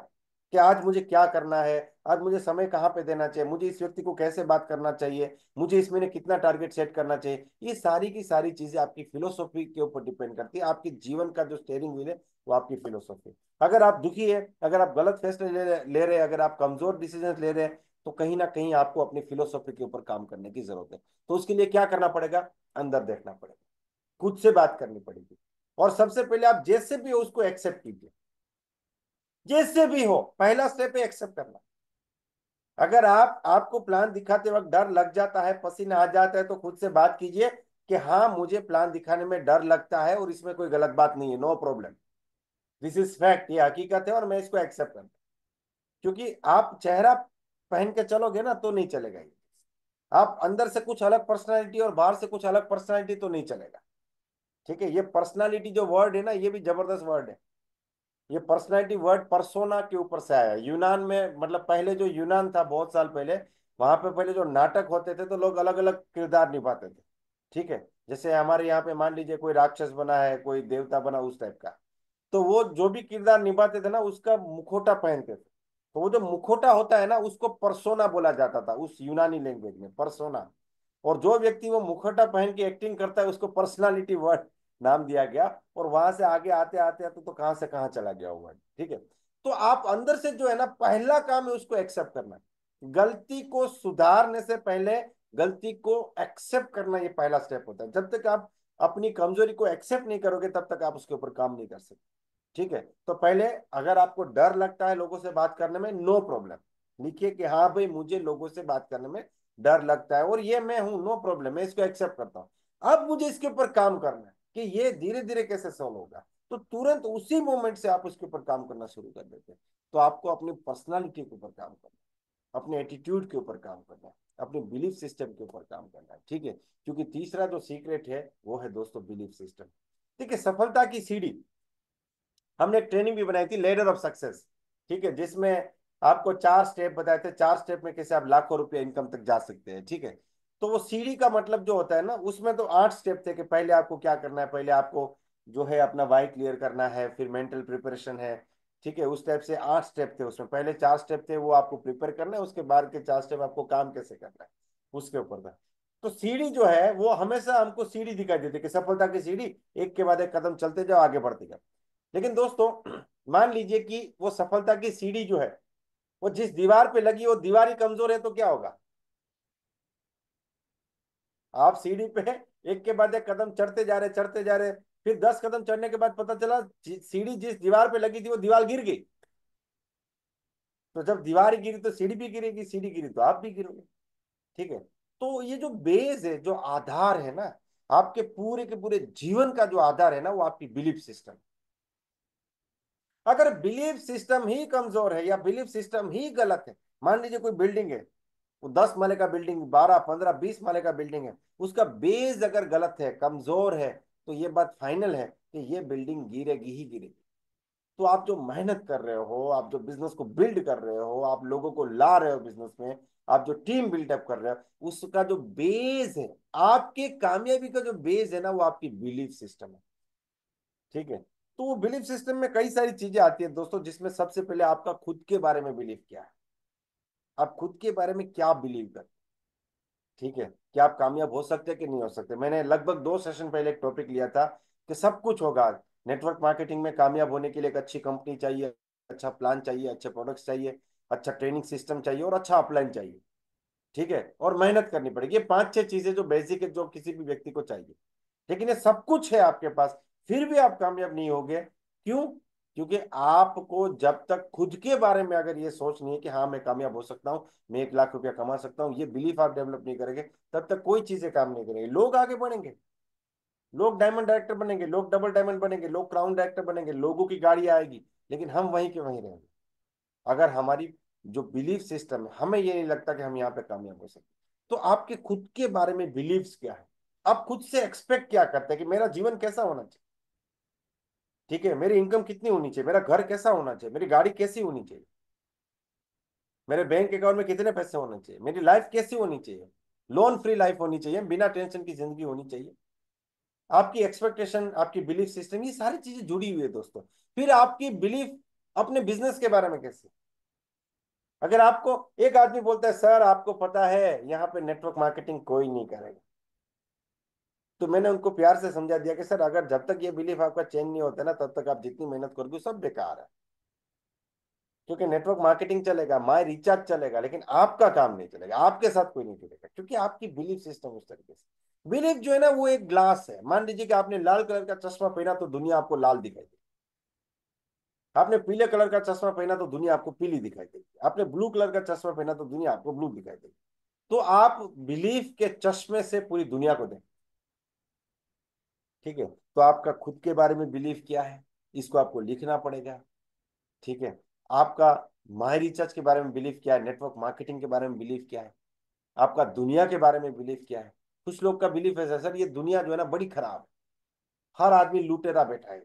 कि आज मुझे क्या करना है आज मुझे समय कहाँ पे देना चाहिए मुझे इस व्यक्ति को कैसे बात करना चाहिए मुझे इस महीने कितना टारगेट सेट करना चाहिए ये सारी की सारी चीजें आपकी फिलोसॉफी के ऊपर डिपेंड करती है आपके जीवन का जो स्टेयरिंग व्हील है वो आपकी फिलोसॉफी अगर आप दुखी है अगर आप गलत फैसले ले रहे अगर आप कमजोर डिसीजन ले रहे हैं तो कहीं ना कहीं आपको अपनी फिलोसॉफी के ऊपर काम करने की जरूरत है तो उसके लिए क्या करना पड़ेगा अंदर देखना पड़ेगा खुद से बात करनी पड़ेगी और सबसे पहले आप जैसे भी हो उसको एक्सेप्ट कीजिए जैसे भी हो पहला स्टेप है एक्सेप्ट करना अगर आप आपको प्लान दिखाते वक्त डर लग जाता है पसीना आ जाता है तो खुद से बात कीजिए कि हाँ मुझे प्लान दिखाने में डर लगता है और इसमें कोई गलत बात नहीं है no problem this is fact ये हकीकत है और मैं इसको एक्सेप्ट करता क्योंकि आप चेहरा पहन के चलोगे ना तो नहीं चलेगा ये आप अंदर से कुछ अलग पर्सनालिटी और बाहर से कुछ अलग पर्सनालिटी तो नहीं चलेगा ठीक है ये पर्सनालिटी जो वर्ड है ना ये भी जबरदस्त वर्ड है ये पर्सनालिटी वर्ड परसोना के ऊपर से आया यूनान में मतलब पहले जो यूनान था बहुत साल पहले वहां पे पहले जो नाटक होते थे तो लोग अलग अलग किरदार निभाते थे ठीक है जैसे हमारे यहाँ पे मान लीजिए कोई राक्षस बना है कोई देवता बना उस टाइप का तो वो जो भी किरदार निभाते थे ना उसका मुखोटा पहनते थे तो वो जो मुखोटा होता है ना उसको परसोना बोला जाता था उस यूनानी लैंग्वेज में परसोना और जो व्यक्ति वो मुखोटा पहन के एक्टिंग करता है उसको पर्सनालिटी वर्ड नाम दिया गया और वहां से आगे आते आते आते तो कहां से कहां चला गया वो वर्ड ठीक है तो आप अंदर से जो है ना पहला काम है उसको एक्सेप्ट करना गलती को सुधारने से पहले गलती को एक्सेप्ट करना ये पहला स्टेप होता है जब तक आप अपनी कमजोरी को एक्सेप्ट नहीं करोगे तब तक आप उसके ऊपर काम नहीं कर सकते ठीक है तो पहले अगर आपको डर लगता है लोगों से बात करने में नो प्रॉब्लम लिखिए कि हाँ भाई मुझे लोगों से बात करने में डर लगता है और ये मैं हूँ नो प्रॉब्लम मैं इसको एक्सेप्ट करता हूँ अब मुझे इसके ऊपर काम करना है कि ये धीरे धीरे कैसे सॉल्व होगा तो तुरंत उसी मोमेंट से आप उसके ऊपर काम करना शुरू कर देते हैं तो आपको अपनी पर्सनालिटी के ऊपर काम करना अपने एटीट्यूड के ऊपर काम करना है अपने बिलीफ सिस्टम के ऊपर काम करना है ठीक है क्योंकि तीसरा जो सीक्रेट है वो है दोस्तों बिलीफ सिस्टम ठीक है सफलता की सीढ़ी हमने एक ट्रेनिंग भी बनाई थी लेडर ऑफ सक्सेस ठीक है जिसमें आपको चार स्टेप बताए थे चार स्टेप में कैसे आप लाखों रुपया इनकम तक जा सकते हैं ठीक है तो वो सीढ़ी का मतलब जो होता है ना उसमें तो आठ स्टेप थे कि पहले आपको क्या करना है पहले आपको जो है अपना वाई क्लियर करना है फिर मेंटल प्रिपरेशन है ठीक है उस टाइप से आठ स्टेप थे उसमें पहले चार स्टेप थे वो आपको प्रिपेयर करना है उसके बाद के चार स्टेप आपको काम कैसे करना है उसके ऊपर था तो सीढ़ी जो है वो हमेशा हमको सीढ़ी दिखाई देती है कि सफलता की सीढ़ी एक के बाद एक कदम चलते जाओ आगे बढ़ते जाओ लेकिन दोस्तों मान लीजिए कि वो सफलता की सीढ़ी जो है वो जिस दीवार पे लगी वो दीवार ही कमजोर है तो क्या होगा आप सीढ़ी पे एक के बाद एक कदम चढ़ते जा रहे चढ़ते जा रहे फिर दस कदम चढ़ने के बाद पता चला सीढ़ी जिस दीवार पे लगी थी वो दीवार गिर गई तो जब दीवार गिरी तो सीढ़ी भी गिरेगी सीढ़ी गिरी तो आप भी गिरोगे ठीक है तो ये जो बेस है जो आधार है ना आपके पूरे के पूरे जीवन का जो आधार है ना वो आपकी बिलीफ सिस्टम अगर बिलीफ सिस्टम ही कमजोर है या बिलीफ सिस्टम ही गलत है मान लीजिए कोई बिल्डिंग है वो दस माले का बिल्डिंग बारह पंद्रह बीस माले का बिल्डिंग है उसका बेस अगर गलत है कमजोर है तो ये बात फाइनल है कि ये बिल्डिंग गिरेगी ही गिरेगी तो आप जो मेहनत कर रहे हो आप जो बिजनेस को बिल्ड कर रहे हो आप लोगों को ला रहे हो बिजनेस में आप जो टीम बिल्डअप कर रहे हो उसका जो बेस है आपके कामयाबी का जो बेस है ना वो आपकी बिलीफ सिस्टम है ठीक है तो बिलीफ सिस्टम में कई सारी चीजें आती है दोस्तों जिसमें सबसे पहले आपका खुद के बारे में बिलीव क्या है आप खुद के बारे में क्या बिलीव करते ठीक है क्या आप कामयाब हो सकते कि नहीं हो सकते मैंने लगभग दो सेशन पहले एक टॉपिक लिया था कि सब कुछ होगा नेटवर्क मार्केटिंग में कामयाब होने के लिए एक अच्छी कंपनी चाहिए अच्छा प्लान चाहिए अच्छे प्रोडक्ट्स चाहिए अच्छा ट्रेनिंग सिस्टम चाहिए और अच्छा अपलाइन चाहिए ठीक है और मेहनत करनी पड़ेगी ये पांच छह चीजें जो बेसिक है जो किसी भी व्यक्ति को चाहिए लेकिन ये सब कुछ है आपके पास फिर भी आप कामयाब नहीं होगे क्यों क्योंकि आपको जब तक खुद के बारे में अगर ये सोच नहीं है कि हाँ मैं कामयाब हो सकता हूँ मैं एक लाख रुपया कमा सकता हूँ ये बिलीफ आप डेवलप नहीं करेंगे तब तक कोई चीजें काम नहीं करेंगे लोग आगे बढ़ेंगे लोग डायमंड डायरेक्टर बनेंगे लोग डबल डायमंड बनेंगे लोग क्राउन डायरेक्टर बनेंगे लोगों की गाड़ी आएगी लेकिन हम वहीं के वहीं रहेंगे अगर हमारी जो बिलीफ सिस्टम है हमें ये नहीं लगता कि हम यहाँ पे कामयाब हो सकते तो आपके खुद के बारे में बिलीव्स क्या है आप खुद से एक्सपेक्ट क्या करते हैं कि मेरा जीवन कैसा होना चाहिए ठीक है मेरी इनकम कितनी होनी चाहिए मेरा घर कैसा होना चाहिए मेरी गाड़ी कैसी होनी चाहिए मेरे बैंक अकाउंट में कितने पैसे होने चाहिए मेरी लाइफ कैसी होनी चाहिए लोन फ्री लाइफ होनी चाहिए बिना टेंशन की जिंदगी होनी चाहिए आपकी एक्सपेक्टेशन आपकी बिलीफ सिस्टम ये सारी चीजें जुड़ी हुई है दोस्तों फिर आपकी बिलीफ अपने बिजनेस के बारे में कैसे अगर आपको एक आदमी बोलता है सर आपको पता है यहाँ पे नेटवर्क मार्केटिंग कोई नहीं करेगा तो मैंने उनको प्यार से समझा दिया कि सर अगर जब तक ये बिलीफ आपका चेंज नहीं होता ना तब तक आप जितनी मेहनत करोगे सब बेकार है क्योंकि नेटवर्क मार्केटिंग चलेगा माई रिचार्ज चलेगा लेकिन आपका काम नहीं चलेगा आपके साथ कोई नहीं जुड़ेगा क्योंकि आपकी बिलीफ सिस्टम उस तरीके से बिलीफ जो है ना वो एक ग्लास है मान लीजिए कि आपने लाल कलर का चश्मा पहना तो दुनिया आपको लाल दिखाई देगी आपने पीले कलर का चश्मा पहना तो दुनिया आपको पीली दिखाई देगी आपने ब्लू कलर का चश्मा पहना तो दुनिया आपको ब्लू दिखाई देगी तो आप बिलीफ के चश्मे से पूरी दुनिया को देखते ठीक है तो आपका खुद के बारे में बिलीफ क्या है इसको आपको लिखना पड़ेगा ठीक है आपका माई रिचार्ज के बारे में बिलीफ क्या है नेटवर्क मार्केटिंग के बारे में बिलीफ क्या है आपका दुनिया के बारे में बिलीफ क्या है कुछ लोग का बिलीफ है सर ये दुनिया जो है ना बड़ी खराब है हर आदमी लुटेरा बैठा है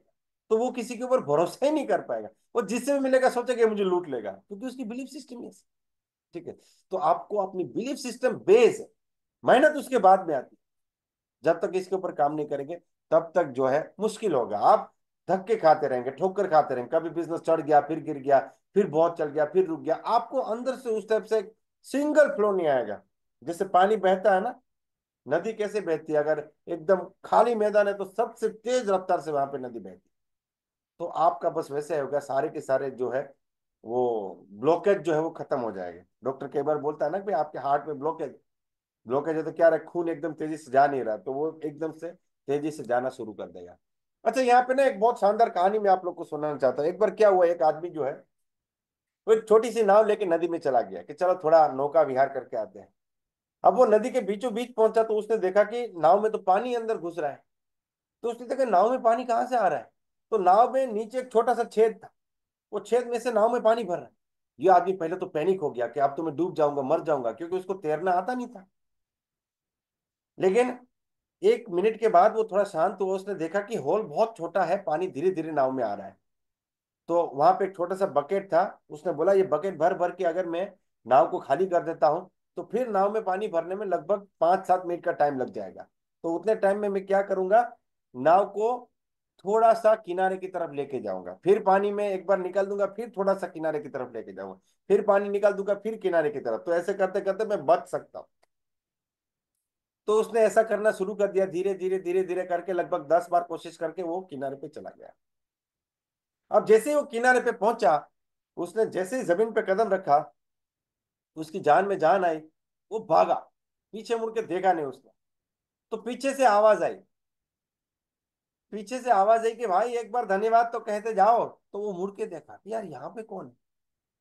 तो वो किसी के ऊपर भरोसा ही नहीं कर पाएगा वो जिससे भी मिलेगा सोचेगा मुझे लूट लेगा क्योंकि उसकी बिलीफ सिस्टम ऐसी ठीक है तो आपको अपनी बिलीफ सिस्टम बेस है मेहनत उसके बाद में आती है जब तक इसके ऊपर काम नहीं करेंगे तब तक जो है मुश्किल होगा आप धक्के खाते रहेंगे ठोकर खाते रहेंगे कभी बिजनेस चढ़ गया फिर गिर गया फिर बहुत चल गया फिर रुक गया आपको अंदर से उस टाइप से सिंगल फ्लो नहीं आएगा जैसे पानी बहता है ना नदी कैसे बहती है अगर एकदम खाली मैदान है तो सबसे तेज रफ्तार से वहां पे नदी बहती तो आपका बस वैसे होगा सारे के सारे जो है वो ब्लॉकेज जो है वो खत्म हो जाएगा डॉक्टर कई बार बोलता है ना कि आपके हार्ट में ब्लॉकेज ब्लॉकेज है तो क्या रहा खून एकदम तेजी से जा नहीं रहा तो वो एकदम से तेजी से जाना शुरू कर देगा अच्छा यहाँ पे ना एक बहुत शानदार कहानी मैं आप लोग को सुनाना चाहता हूँ एक बार क्या हुआ एक आदमी जो है वो एक छोटी सी नाव लेके नदी में चला गया कि चलो थोड़ा नौका विहार करके आते हैं अब वो नदी के बीचों बीच पहुंचा तो उसने देखा कि नाव में तो पानी अंदर घुस रहा है तो उसने देखा नाव में पानी कहाँ से आ रहा है तो नाव में नीचे एक छोटा सा छेद था वो छेद में से नाव में पानी भर रहा है ये आदमी पहले तो पैनिक हो गया कि अब तो मैं डूब जाऊंगा मर जाऊंगा क्योंकि उसको तैरना आता नहीं था लेकिन एक मिनट के बाद वो थोड़ा शांत हुआ उसने देखा कि होल बहुत छोटा है पानी धीरे धीरे नाव में आ रहा है तो वहां पे एक छोटा सा बकेट था उसने बोला ये बकेट भर भर के अगर मैं नाव को खाली कर देता हूँ तो फिर नाव में पानी भरने में लगभग पांच सात मिनट का टाइम लग जाएगा तो उतने टाइम में मैं क्या करूंगा नाव को थोड़ा सा किनारे की तरफ लेके जाऊंगा फिर पानी में एक बार निकाल दूंगा फिर थोड़ा सा किनारे की तरफ लेके जाऊंगा फिर पानी निकाल दूंगा फिर किनारे की तरफ तो ऐसे करते करते मैं बच सकता हूँ तो उसने ऐसा करना शुरू कर दिया धीरे धीरे धीरे धीरे करके लगभग दस बार कोशिश करके वो किनारे पे चला गया अब जैसे ही वो किनारे पे पहुंचा उसने जैसे ही जमीन पे कदम रखा उसकी जान में जान आई वो भागा पीछे मुड़ के देखा नहीं उसने तो पीछे से आवाज आई पीछे से आवाज आई कि भाई एक बार धन्यवाद तो कहते जाओ तो वो मुड़ के देखा यार यहाँ पे कौन है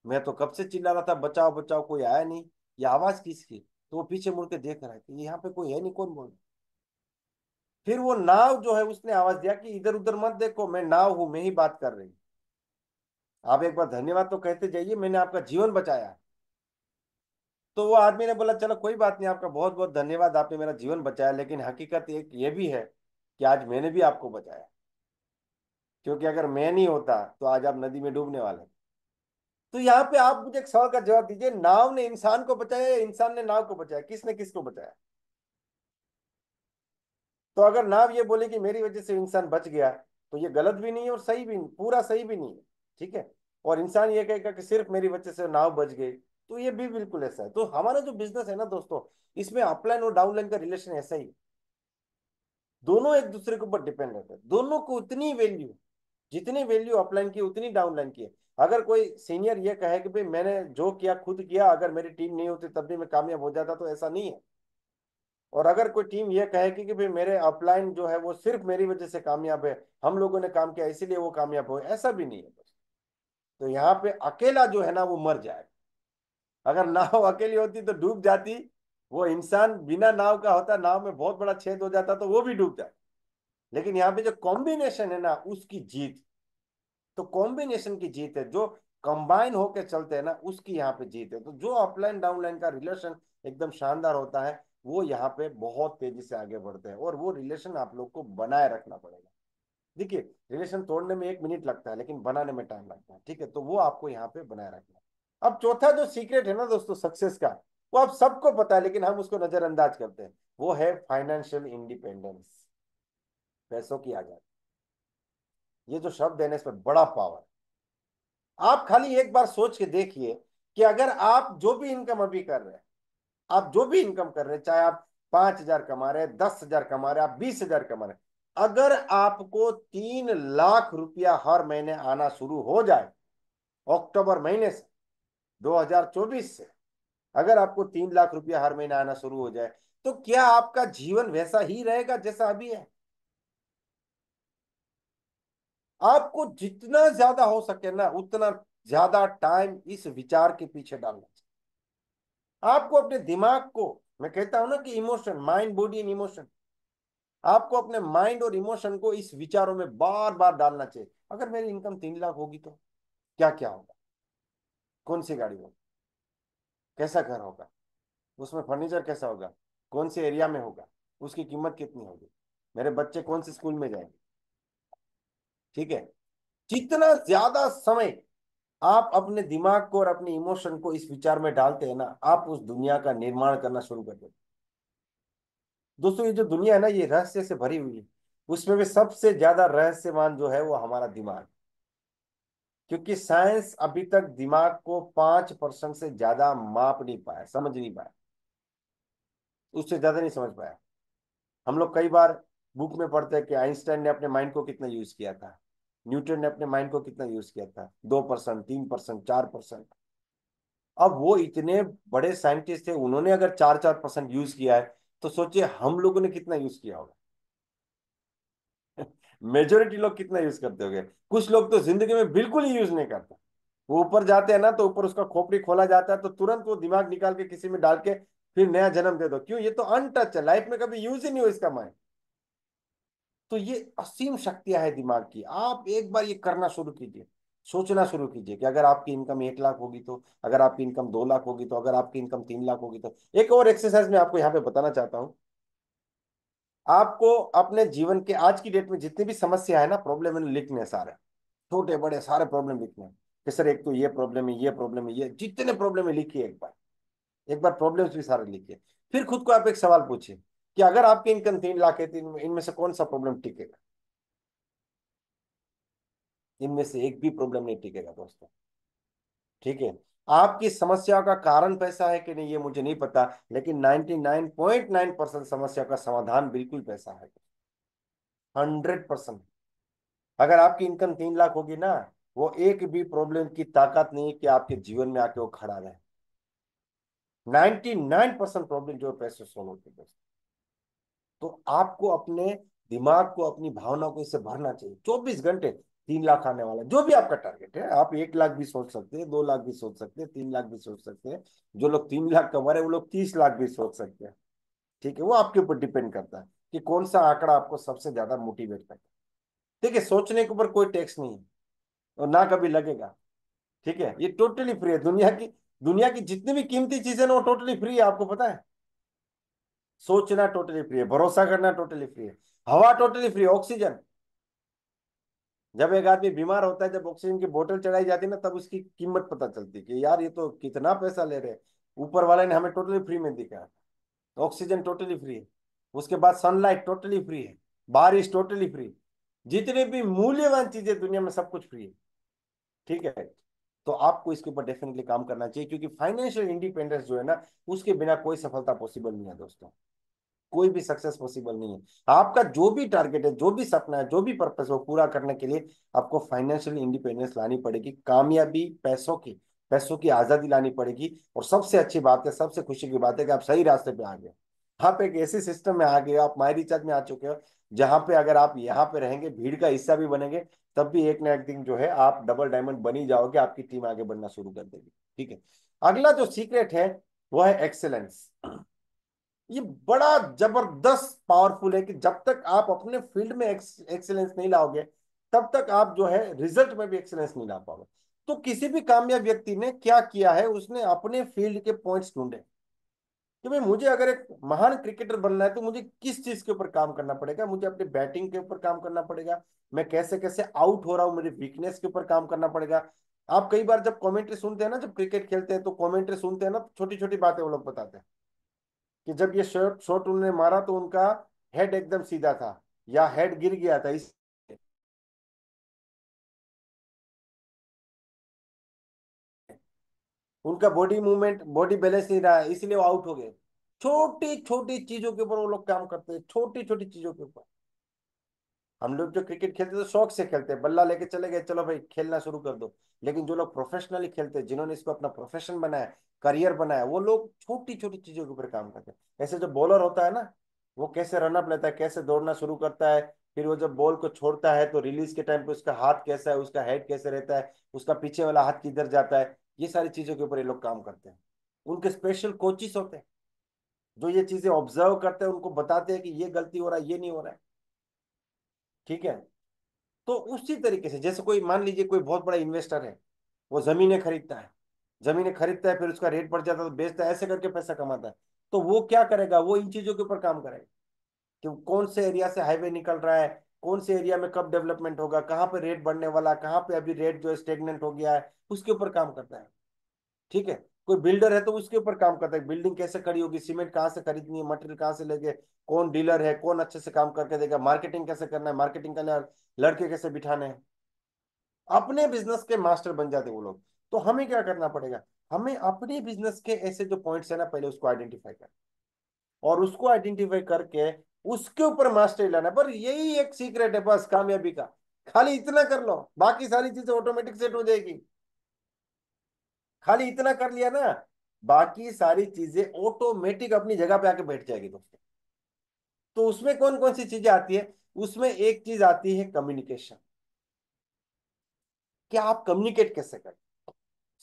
मैं तो कब से चिल्ला रहा था बचाओ बचाओ कोई आया नहीं ये आवाज किसकी तो वो पीछे मुड़ के देख रहा है कि यहाँ पे कोई है नहीं कौन बोल फिर वो नाव जो है उसने आवाज दिया कि इधर उधर मत देखो मैं नाव हूं मैं ही बात कर रही आप एक बार धन्यवाद तो कहते जाइए मैंने आपका जीवन बचाया तो वो आदमी ने बोला चलो कोई बात नहीं आपका बहुत बहुत धन्यवाद आपने मेरा जीवन बचाया लेकिन हकीकत एक ये भी है कि आज मैंने भी आपको बचाया क्योंकि अगर मैं नहीं होता तो आज आप नदी में डूबने वाले तो यहाँ पे आप मुझे एक सवाल का जवाब दीजिए नाव ने इंसान को बचाया या इंसान ने नाव को बचाया किसने किसको बचाया तो अगर नाव ये बोले कि मेरी वजह से इंसान बच गया तो ये गलत भी नहीं है और सही भी नहीं पूरा सही भी नहीं है ठीक है और इंसान ये कहेगा कि सिर्फ मेरी वजह से नाव बच गई तो ये भी बिल्कुल ऐसा है तो हमारा जो बिजनेस है ना दोस्तों इसमें अपलाइन और डाउनलाइन का रिलेशन ऐसा ही दोनों एक दूसरे के ऊपर डिपेंड रहते हैं दोनों को उतनी वैल्यू जितनी वैल्यू अपलाइन की उतनी डाउनलाइन की है अगर कोई सीनियर ये कहे कि भाई मैंने जो किया खुद किया अगर मेरी टीम नहीं होती तब भी मैं कामयाब हो जाता तो ऐसा नहीं है और अगर कोई टीम ये कहे कि, भाई मेरे अपलाइन जो है वो सिर्फ मेरी वजह से कामयाब है हम लोगों ने काम किया इसीलिए वो कामयाब हो ऐसा भी नहीं है तो यहाँ पे अकेला जो है ना वो मर जाएगा अगर नाव अकेली होती तो डूब जाती वो इंसान बिना नाव का होता नाव में बहुत बड़ा छेद हो जाता तो वो भी डूब जाता लेकिन यहाँ पे जो कॉम्बिनेशन है ना उसकी जीत तो कॉम्बिनेशन की जीत है जो कंबाइन होकर चलते हैं ना उसकी यहाँ पे जीत है तो जो अपलाइन डाउनलाइन का रिलेशन एकदम शानदार होता है वो यहाँ पे बहुत तेजी से आगे बढ़ते हैं और वो रिलेशन आप लोग को बनाए रखना पड़ेगा देखिए रिलेशन तोड़ने में एक मिनट लगता है लेकिन बनाने में टाइम लगता है ठीक है तो वो आपको यहाँ पे बनाए रखना है अब चौथा जो सीक्रेट है ना दोस्तों सक्सेस का वो आप सबको पता है लेकिन हम उसको नजरअंदाज करते हैं वो है फाइनेंशियल इंडिपेंडेंस पैसों की आजादी ये जो शब्द है ना इसमें बड़ा पावर आप खाली एक बार सोच के देखिए कि अगर आप जो भी इनकम अभी कर रहे हैं आप जो भी इनकम कर रहे हैं चाहे आप पांच हजार कमा रहे हैं दस हजार कमा रहे हैं आप बीस हजार कमा रहे अगर आपको तीन लाख रुपया हर महीने आना शुरू हो जाए अक्टूबर महीने से 2024 से अगर आपको तीन लाख रुपया हर महीने आना शुरू हो जाए तो क्या आपका जीवन वैसा ही रहेगा जैसा अभी है आपको जितना ज्यादा हो सके ना उतना ज्यादा टाइम इस विचार के पीछे डालना चाहिए आपको अपने दिमाग को मैं कहता हूं ना कि emotion mind body and emotion आपको अपने माइंड और इमोशन को इस विचारों में बार बार डालना चाहिए अगर मेरी इनकम तीन लाख होगी तो क्या क्या होगा कौन सी गाड़ी होगी कैसा घर होगा उसमें फर्नीचर कैसा होगा कौन से एरिया में होगा उसकी कीमत कितनी होगी मेरे बच्चे कौन से स्कूल में जाएंगे ठीक है जितना ज्यादा समय आप अपने दिमाग को और अपने इमोशन को इस विचार में डालते हैं ना आप उस दुनिया का निर्माण करना शुरू कर देते दोस्तों ये जो दुनिया है ना ये रहस्य से भरी हुई है उसमें भी सबसे ज्यादा रहस्यमान जो है वो हमारा दिमाग क्योंकि साइंस अभी तक दिमाग को पांच परसेंट से ज्यादा माप नहीं पाया समझ नहीं पाया उससे ज्यादा नहीं समझ पाया हम लोग कई बार बुक में पढ़ते हैं कि आइंस्टाइन ने अपने माइंड को कितना यूज किया था न्यूटन ने अपने माइंड को कितना यूज किया था दो परसेंट तीन परसेंट चार परसेंट अब वो इतने बड़े साइंटिस्ट थे उन्होंने अगर चार चार परसेंट यूज किया है तो सोचिए हम लोगों ने कितना यूज किया होगा मेजोरिटी लोग कितना यूज करते होंगे कुछ लोग तो जिंदगी में बिल्कुल ही यूज नहीं करते वो ऊपर जाते हैं ना तो ऊपर उसका खोपड़ी खोला जाता है तो तुरंत वो दिमाग निकाल के किसी में डाल के फिर नया जन्म दे दो क्यों ये तो अनटच है लाइफ में कभी यूज ही नहीं हो इसका माइंड तो ये असीम शक्तियां हैं दिमाग की आप एक बार ये करना शुरू कीजिए सोचना शुरू कीजिए कि अगर आपकी इनकम एक लाख होगी तो अगर आपकी इनकम दो लाख होगी तो अगर आपकी इनकम तीन लाख होगी तो एक और एक्सरसाइज मैं आपको यहाँ पे बताना चाहता हूँ आपको अपने जीवन के आज की डेट में जितनी भी समस्या है ना प्रॉब्लम लिखने हैं सारे छोटे बड़े सारे प्रॉब्लम लिखने हैं कि सर एक तो ये प्रॉब्लम है ये प्रॉब्लम है ये जितने प्रॉब्लम है लिखिए एक बार एक बार प्रॉब्लम्स भी सारे लिखिए फिर खुद को आप एक सवाल पूछिए कि अगर आपकी इनकम तीन लाख है तो इनमें से कौन सा प्रॉब्लम टिकेगा इनमें से एक भी प्रॉब्लम नहीं टिकेगा दोस्तों ठीक है आपकी समस्या का कारण पैसा है कि नहीं ये मुझे नहीं पता लेकिन 99.9 परसेंट समस्या का समाधान बिल्कुल पैसा है हंड्रेड परसेंट अगर आपकी इनकम तीन लाख होगी ना वो एक भी प्रॉब्लम की ताकत नहीं है कि आपके जीवन में आके वो खड़ा रहे 99 परसेंट प्रॉब्लम जो है पैसे सोल्व होते दोस्तों तो आपको अपने दिमाग को अपनी भावना को इससे भरना चाहिए चौबीस घंटे तीन लाख आने वाला जो भी आपका टारगेट है आप एक लाख भी सोच सकते हैं दो लाख भी सोच सकते हैं तीन लाख भी सोच सकते हैं जो लोग तीन लाख कमा रहे हैं वो लोग तीस लाख भी सोच सकते हैं ठीक है वो आपके ऊपर डिपेंड करता है कि कौन सा आंकड़ा आपको सबसे ज्यादा मोटिवेट करता है ठीक है सोचने के ऊपर कोई टैक्स नहीं है और ना कभी लगेगा ठीक है ये टोटली फ्री है दुनिया की दुनिया की जितनी भी कीमती चीजें ना वो टोटली फ्री है आपको पता है सोचना टोटली फ्री है भरोसा करना टोटली फ्री है हवा टोटली फ्री ऑक्सीजन जब एक आदमी बीमार होता है जब ऑक्सीजन की बोतल चढ़ाई जाती है ना तब उसकी कीमत पता चलती है कि यार ये तो कितना पैसा ले रहे हैं ऊपर वाले ने हमें टोटली फ्री में दिखा ऑक्सीजन टोटली फ्री है उसके बाद सनलाइट टोटली फ्री है बारिश टोटली फ्री जितनी भी मूल्यवान चीजें दुनिया में सब कुछ फ्री है ठीक है तो आपको इसके ऊपर डेफिनेटली काम करना चाहिए क्योंकि फाइनेंशियल इंडिपेंडेंस जो है ना उसके बिना कोई सफलता पॉसिबल नहीं है दोस्तों कोई भी सक्सेस पॉसिबल नहीं है आपका जो भी टारगेट है जो भी सपना है जो भी पर्पस वो पूरा करने के लिए आपको फाइनेंशियल इंडिपेंडेंस लानी पड़ेगी कामयाबी पैसों की पैसों की आज़ादी लानी पड़ेगी और सबसे अच्छी बात है सबसे खुशी की बात है कि आप सही रास्ते पे आ गए आप एक ऐसे सिस्टम में आ गए आप माई रिचार्ज में आ चुके हो जहाँ पे अगर आप यहाँ पे रहेंगे भीड़ का हिस्सा भी बनेंगे तब भी एक ना एक दिन जो है आप डबल डायमंड बनी जाओगे आपकी टीम आगे बढ़ना शुरू कर देगी ठीक है अगला जो सीक्रेट है वो है एक्सेलेंस ये बड़ा जबरदस्त पावरफुल है कि जब तक आप अपने फील्ड में एक्सेलेंस नहीं लाओगे तब तक आप जो है रिजल्ट में भी एक्सेलेंस नहीं ला पाओगे तो किसी भी कामयाब व्यक्ति ने क्या किया है उसने अपने फील्ड के पॉइंट्स ढूंढे कि भाई मुझे अगर एक महान क्रिकेटर बनना है तो मुझे किस चीज के ऊपर काम करना पड़ेगा मुझे अपनी बैटिंग के ऊपर काम करना पड़ेगा मैं कैसे कैसे आउट हो रहा हूँ मेरे वीकनेस के ऊपर काम करना पड़ेगा आप कई बार जब कमेंट्री सुनते हैं ना जब क्रिकेट खेलते हैं तो कमेंट्री सुनते हैं ना तो छोटी छोटी बातें वो लोग बताते हैं कि जब ये शॉट शॉट उन्होंने मारा तो उनका हेड एकदम सीधा था या हेड गिर गया था इस उनका बॉडी मूवमेंट बॉडी बैलेंस नहीं रहा इसलिए वो आउट हो गए छोटी छोटी चीजों के ऊपर वो लोग काम करते हैं छोटी छोटी चीजों के ऊपर हम लोग जो क्रिकेट खेलते थे शौक से खेलते बल्ला लेके चले गए चलो भाई खेलना शुरू कर दो लेकिन जो लोग प्रोफेशनली खेलते जिन्होंने इसको अपना प्रोफेशन बनाया करियर बनाया वो लोग छोटी छोटी चीजों के ऊपर काम करते हैं ऐसे जो बॉलर होता है ना वो कैसे रनअप लेता है कैसे दौड़ना शुरू करता है फिर वो जब बॉल को छोड़ता है तो रिलीज के टाइम पे उसका हाथ कैसा है उसका हेड कैसे रहता है उसका पीछे वाला हाथ किधर जाता है ये सारी चीजों के ऊपर ये लोग काम करते हैं उनके स्पेशल कोचिस होते हैं जो ये चीजें ऑब्जर्व करते हैं उनको बताते हैं कि ये गलती हो रहा है ये नहीं हो रहा है ठीक है तो उसी तरीके से जैसे कोई मान लीजिए कोई बहुत बड़ा इन्वेस्टर है वो जमीने खरीदता है जमीने खरीदता है फिर उसका रेट बढ़ जाता है तो बेचता है ऐसे करके पैसा कमाता है तो वो क्या करेगा वो इन चीजों के ऊपर काम करेगा कि कौन से एरिया से हाईवे निकल रहा है कौन से एरिया में कब डेवलपमेंट होगा कहाँ पे रेट बढ़ने वाला कहाँ पे अभी रेट जो है स्टेगनेंट हो गया है उसके ऊपर काम करता है ठीक है कोई बिल्डर है तो उसके ऊपर काम करता है बिल्डिंग कैसे खड़ी होगी सीमेंट कहाँ से खरीदनी है मटेरियल कहाँ से लेके कौन डीलर है कौन अच्छे से काम करके देगा मार्केटिंग कैसे करना है मार्केटिंग का लड़के कैसे बिठाने हैं अपने बिजनेस के मास्टर बन जाते वो लोग तो हमें क्या करना पड़ेगा हमें अपने बिजनेस के ऐसे जो पॉइंट्स है ना पहले उसको आइडेंटिफाई कर और उसको आइडेंटिफाई करके उसके ऊपर मास्टरी लाना पर यही एक सीक्रेट है बस कामयाबी का खाली इतना कर लो बाकी सारी चीजें ऑटोमेटिक सेट हो जाएगी खाली इतना कर लिया ना बाकी सारी चीजें ऑटोमेटिक अपनी जगह पे आके बैठ जाएगी दोस्तों तो उसमें कौन कौन सी चीजें आती है उसमें एक चीज आती है कम्युनिकेशन क्या आप कम्युनिकेट कैसे करें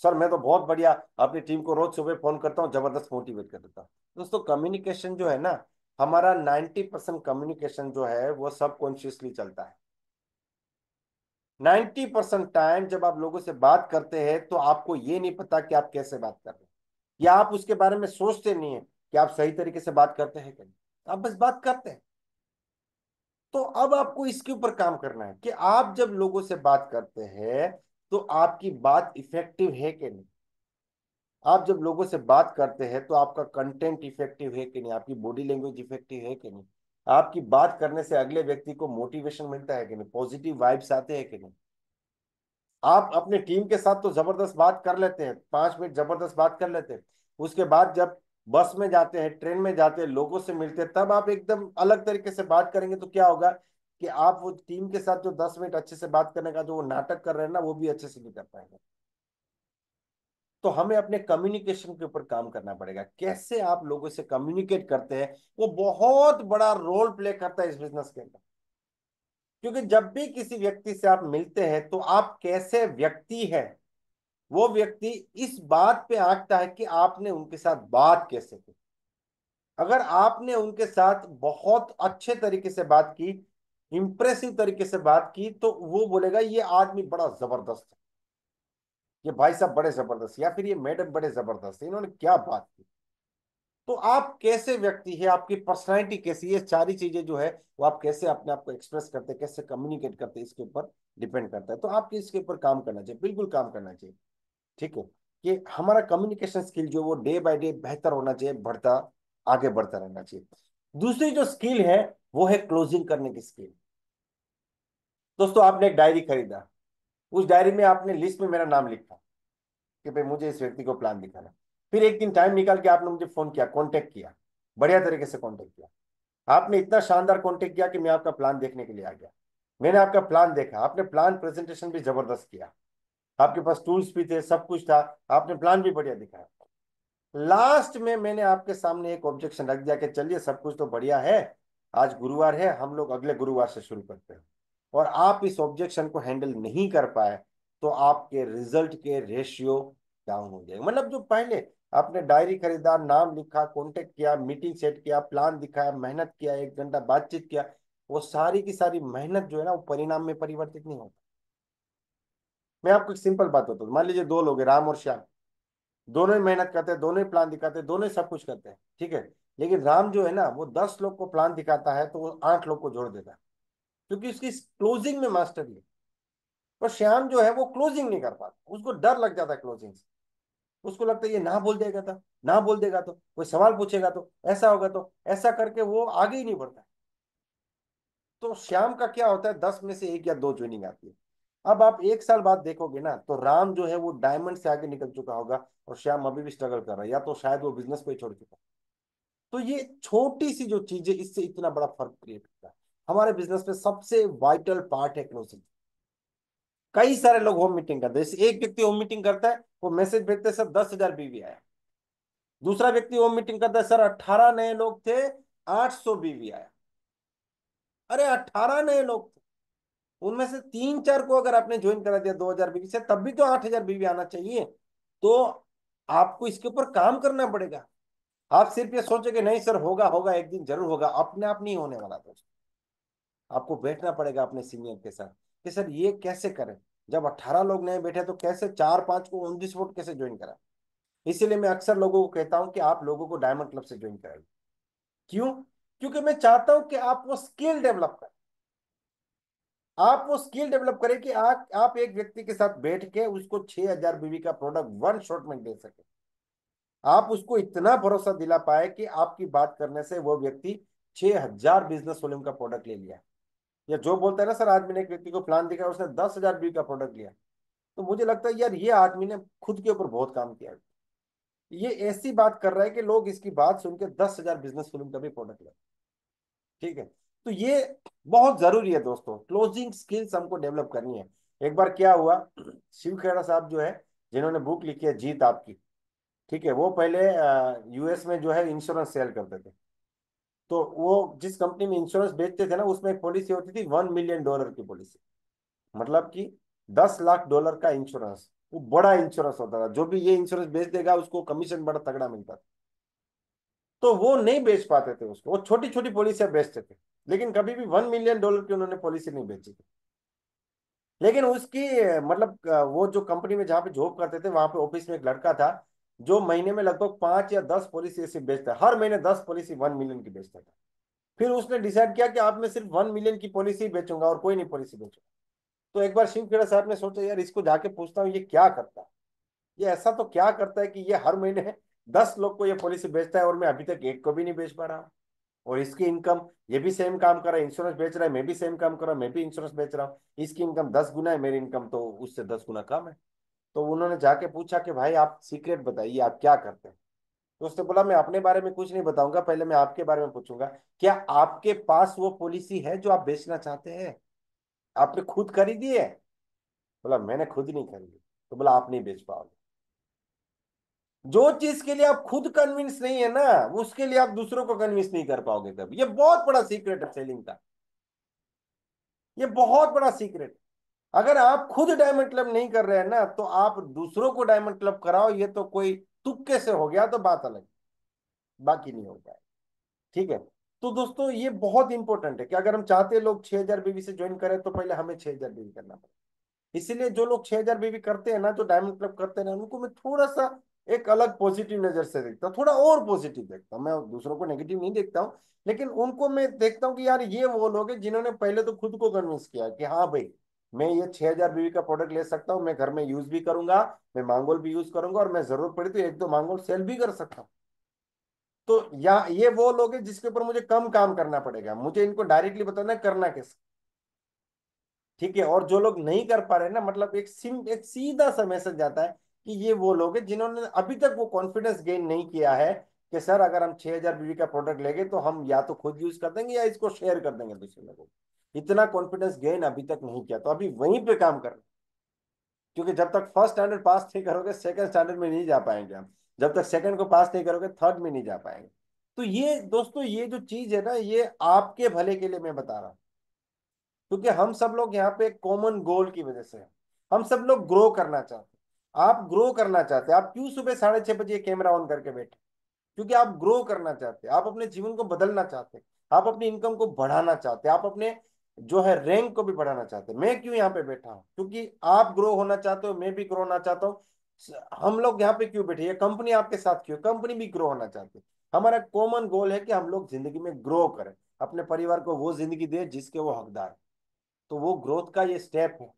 सर मैं तो बहुत बढ़िया अपनी टीम को रोज सुबह फोन करता हूँ जबरदस्त मोटिवेट कर देता हूँ दोस्तों कम्युनिकेशन जो है ना हमारा 90 परसेंट कम्युनिकेशन जो है वो सबकॉन्शियसली चलता है नाइन्टी परसेंट टाइम जब आप लोगों से बात करते हैं तो आपको ये नहीं पता कि आप कैसे बात कर रहे हैं या आप उसके बारे में सोचते नहीं है कि आप सही तरीके से बात करते हैं कहीं आप बस बात करते हैं तो अब आपको इसके ऊपर काम करना है कि आप जब लोगों से बात करते हैं तो आपकी बात इफेक्टिव है कि नहीं आप जब लोगों से बात करते हैं तो आपका कंटेंट इफेक्टिव है कि नहीं आपकी बॉडी लैंग्वेज इफेक्टिव है कि नहीं आपकी बात करने से अगले व्यक्ति को मोटिवेशन मिलता है कि नहीं पॉजिटिव वाइब्स आते हैं कि नहीं आप अपने टीम के साथ तो जबरदस्त बात कर लेते हैं पांच मिनट जबरदस्त बात कर लेते हैं उसके बाद जब बस में जाते हैं ट्रेन में जाते हैं लोगों से मिलते हैं तब आप एकदम अलग तरीके से बात करेंगे तो क्या होगा कि आप वो टीम के साथ जो दस मिनट अच्छे से बात करने का जो वो नाटक कर रहे हैं ना वो भी अच्छे से नहीं कर पाएंगे तो हमें अपने कम्युनिकेशन के ऊपर काम करना पड़ेगा कैसे आप लोगों से कम्युनिकेट करते हैं वो बहुत बड़ा रोल प्ले करता है इस बिजनेस के अंदर क्योंकि जब भी किसी व्यक्ति से आप मिलते हैं तो आप कैसे व्यक्ति है वो व्यक्ति इस बात पे आंकता है कि आपने उनके साथ बात कैसे की अगर आपने उनके साथ बहुत अच्छे तरीके से बात की इंप्रेसिव तरीके से बात की तो वो बोलेगा ये आदमी बड़ा जबरदस्त है ये भाई साहब बड़े जबरदस्त या फिर ये मैडम बड़े जबरदस्त है इन्होंने क्या बात की तो आप कैसे व्यक्ति है आपकी पर्सनैलिटी कैसी ये सारी चीजें जो है वो आप कैसे अपने आप को एक्सप्रेस करते कैसे कम्युनिकेट करते इसके ऊपर डिपेंड करता है तो आपके इसके ऊपर काम करना चाहिए बिल्कुल काम करना चाहिए ठीक है कि हमारा कम्युनिकेशन स्किल जो वो डे बाय डे बेहतर होना चाहिए बढ़ता आगे बढ़ता रहना चाहिए दूसरी जो स्किल है वो है क्लोजिंग करने की स्किल दोस्तों आपने एक डायरी खरीदा उस डायरी में आपने लिस्ट में मेरा नाम लिखा कि भाई मुझे इस व्यक्ति को प्लान दिखाना फिर एक दिन टाइम निकाल के आपने मुझे फोन किया कॉन्टेक्ट किया बढ़िया तरीके से कॉन्टेक्ट किया आपने इतना शानदार कॉन्टेक्ट किया कि मैं आपका प्लान देखने के लिए आ गया मैंने आपका प्लान देखा आपने प्लान प्रेजेंटेशन भी जबरदस्त किया आपके पास टूल्स भी थे सब कुछ था आपने प्लान भी बढ़िया दिखाया लास्ट में मैंने आपके सामने एक ऑब्जेक्शन रख दिया कि चलिए सब कुछ तो बढ़िया है आज गुरुवार है हम लोग अगले गुरुवार से शुरू करते हैं और आप इस ऑब्जेक्शन को हैंडल नहीं कर पाए तो आपके रिजल्ट के रेशियो डाउन हो जाएगा मतलब जो पहले आपने डायरी खरीदा नाम लिखा कॉन्टेक्ट किया मीटिंग सेट किया प्लान दिखाया मेहनत किया एक घंटा बातचीत किया वो सारी की सारी मेहनत जो है ना वो परिणाम में परिवर्तित नहीं होता मैं आपको एक सिंपल बात बताता हूँ मान लीजिए दो लोग राम और श्याम दोनों ही मेहनत करते हैं दोनों ही प्लान दिखाते हैं दोनों ही सब कुछ करते हैं ठीक है लेकिन राम जो है ना वो दस लोग को प्लान दिखाता है तो वो आठ लोग को जोड़ देता है क्योंकि उसकी क्लोजिंग में मास्टरी है पर श्याम जो है वो क्लोजिंग नहीं कर पाता उसको डर लग जाता है क्लोजिंग से उसको लगता है ये ना बोल देगा था तो, ना बोल देगा तो कोई सवाल पूछेगा तो ऐसा होगा तो ऐसा करके वो आगे ही नहीं बढ़ता तो श्याम का क्या होता है दस में से एक या दो ज्वाइनिंग आती है अब आप एक साल बाद देखोगे ना तो राम जो है वो डायमंड से आगे निकल चुका होगा और श्याम अभी भी स्ट्रगल कर रहा है या तो शायद वो बिजनेस पे ही छोड़ चुका तो ये छोटी सी जो चीजें इससे इतना बड़ा फर्क क्रिएट होता है हमारे बिजनेस में सबसे वाइटल पार्ट है क्लोजिंग कई सारे लोग होम मीटिंग करते हैं एक व्यक्ति होम मीटिंग करता है वो मैसेज भेजते हैं सर दस हजार बीवी आया दूसरा व्यक्ति होम मीटिंग करता है सर अट्ठारह नए लोग थे आठ सौ बीवी आया अरे अट्ठारह नए लोग थे उनमें से तीन चार को अगर आपने ज्वाइन करा दिया दो हजार बीवी से तब भी तो आठ हजार बीवी आना चाहिए तो आपको इसके ऊपर काम करना पड़ेगा आप सिर्फ ये सोचे नहीं सर होगा होगा एक दिन जरूर होगा अपने आप नहीं होने वाला दोस्तों आपको बैठना पड़ेगा अपने सीनियर के साथ कि सर ये कैसे करें जब अट्ठारह लोग नए बैठे तो कैसे चार पांच को उनतीस वोट कैसे ज्वाइन करा इसीलिए मैं अक्सर लोगों को कहता हूं कि आप लोगों को डायमंड क्लब से ज्वाइन कराइए क्यों क्योंकि मैं चाहता हूं कि आप वो स्किल डेवलप करें आप वो स्किल डेवलप करें कि आ, आप एक व्यक्ति के साथ बैठ के उसको छह हजार बीवी का प्रोडक्ट वन शॉट में दे सके आप उसको इतना भरोसा दिला पाए कि आपकी बात करने से वो व्यक्ति छह हजार बिजनेस वॉल्यूम का प्रोडक्ट ले लिया या जो बोलता है ना सर आज मैंने एक व्यक्ति को प्लान दिखाया उसने दस हजार बी का प्रोडक्ट लिया तो मुझे लगता है यार ये आदमी ने खुद के ऊपर बहुत काम किया ये ऐसी बात कर रहा है कि लोग इसकी बात सुन के दस हजार बिजनेस फिल्म का भी प्रोडक्ट ले ठीक है तो ये बहुत जरूरी है दोस्तों क्लोजिंग स्किल्स हमको डेवलप करनी है एक बार क्या हुआ शिव खेड़ा साहब जो है जिन्होंने बुक लिखी है जीत आपकी ठीक है वो पहले यूएस में जो है इंश्योरेंस सेल करते थे तो वो जिस कंपनी में इंश्योरेंस बेचते थे ना उसमें एक पॉलिसी होती थी वन मिलियन डॉलर की पॉलिसी मतलब कि दस लाख डॉलर का इंश्योरेंस वो बड़ा इंश्योरेंस होता था जो भी ये इंश्योरेंस बेच देगा उसको कमीशन बड़ा तगड़ा मिलता था तो वो नहीं बेच पाते थे उसको वो छोटी छोटी पॉलिसियां बेचते थे लेकिन कभी भी वन मिलियन डॉलर की उन्होंने पॉलिसी नहीं बेची थी लेकिन उसकी मतलब वो जो कंपनी में जहां पे जॉब करते थे वहां पे ऑफिस में एक लड़का था जो महीने में लगभग पांच या दस पॉलिसी ऐसी बेचता है हर महीने दस पॉलिसी वन मिलियन की बेचता था फिर उसने डिसाइड किया कि आप मैं सिर्फ वन मिलियन की पॉलिसी बेचूंगा और कोई नहीं पॉलिसी बेचूंगा तो एक बार शिव खेड़ा साहब ने सोचा यार इसको जाके पूछता हूँ ये क्या करता है ये ऐसा तो क्या करता है कि ये हर महीने दस लोग को ये पॉलिसी बेचता है और मैं अभी तक एक को भी नहीं बेच पा रहा हूँ और इसकी इनकम ये भी सेम काम कर रहा है इंश्योरेंस बेच रहा है मैं भी सेम काम कर रहा हूँ मैं भी इंश्योरेंस बेच रहा हूँ इसकी इनकम दस गुना है मेरी इनकम तो उससे दस गुना कम है तो उन्होंने जाके पूछा कि भाई आप सीक्रेट बताइए आप क्या करते हैं तो उसने बोला मैं अपने बारे में कुछ नहीं बताऊंगा पहले मैं आपके बारे में पूछूंगा क्या आपके पास वो पॉलिसी है जो आप बेचना चाहते हैं आपने खुद खरीदी है बोला मैंने खुद नहीं खरीदी तो बोला आप नहीं बेच पाओगे जो चीज के लिए आप खुद कन्विंस नहीं है ना उसके लिए आप दूसरों को कन्विंस नहीं कर पाओगे तब ये बहुत बड़ा सीक्रेट है सेलिंग का ये बहुत बड़ा सीक्रेट है अगर आप खुद डायमंड क्लब नहीं कर रहे हैं ना तो आप दूसरों को डायमंड क्लब कराओ ये तो कोई तुक्के से हो गया तो बात अलग बाकी नहीं हो जाए ठीक है तो दोस्तों ये बहुत इंपॉर्टेंट है कि अगर हम चाहते हैं लोग हजार बीवी से ज्वाइन करें तो पहले हमें छह हजार बीवी करना पड़ेगा इसीलिए जो लोग छह हजार बीवी करते हैं ना जो डायमंड क्लब करते हैं उनको मैं थोड़ा सा एक अलग पॉजिटिव नजर से देखता हूँ थोड़ा और पॉजिटिव देखता हूँ मैं दूसरों को नेगेटिव नहीं देखता हूँ लेकिन उनको मैं देखता हूँ कि यार ये वो लोग हैं जिन्होंने पहले तो खुद को कन्विंस किया कि हाँ भाई मैं ये छह हजार बीवी का प्रोडक्ट ले सकता हूँ मैं घर में यूज भी करूंगा मैं मांगोल भी यूज करूंगा और मैं जरूरत पड़ी तो एक दो मांगोल सेल भी कर सकता हूँ तो यहाँ ये वो लोग है जिसके ऊपर मुझे कम काम करना पड़ेगा मुझे इनको डायरेक्टली बताना करना कैसे ठीक है और जो लोग नहीं कर पा रहे ना मतलब एक सिम एक सीधा सा मैसेज जाता है कि ये वो लोग है जिन्होंने अभी तक वो कॉन्फिडेंस गेन नहीं किया है कि सर अगर हम 6000 बीवी का प्रोडक्ट लेंगे तो हम या तो खुद यूज कर देंगे या इसको शेयर कर देंगे दूसरे लोगों को इतना कॉन्फिडेंस गेन अभी तक नहीं किया तो अभी वहीं पे काम करना क्योंकि जब तक फर्स्ट स्टैंडर्ड पास नहीं करोगे सेकंड स्टैंडर्ड में नहीं जा पाएंगे आप जब तक सेकंड को पास नहीं करोगे थर्ड में नहीं जा पाएंगे तो ये दोस्तों ये जो चीज है ना ये आपके भले के लिए मैं बता रहा हूँ क्योंकि हम सब लोग यहाँ पे कॉमन गोल की वजह से हम सब लोग ग्रो करना चाहते आप ग्रो करना चाहते आप क्यों सुबह साढ़े छह बजे कैमरा ऑन करके बैठे क्योंकि आप ग्रो करना चाहते आप अपने जीवन को बदलना चाहते आप अपने इनकम को बढ़ाना चाहते आप अपने जो है रैंक को भी बढ़ाना चाहते हैं मैं क्यों यहाँ पे बैठा हूँ क्योंकि आप ग्रो होना चाहते हो मैं भी ग्रो होना चाहता हूँ हम लोग यहाँ पे क्यों बैठे कंपनी आपके साथ क्यों कंपनी भी ग्रो होना चाहते हमारा कॉमन गोल है कि हम लोग जिंदगी में ग्रो करें अपने परिवार को वो जिंदगी दे जिसके वो हकदार तो वो ग्रोथ का ये स्टेप है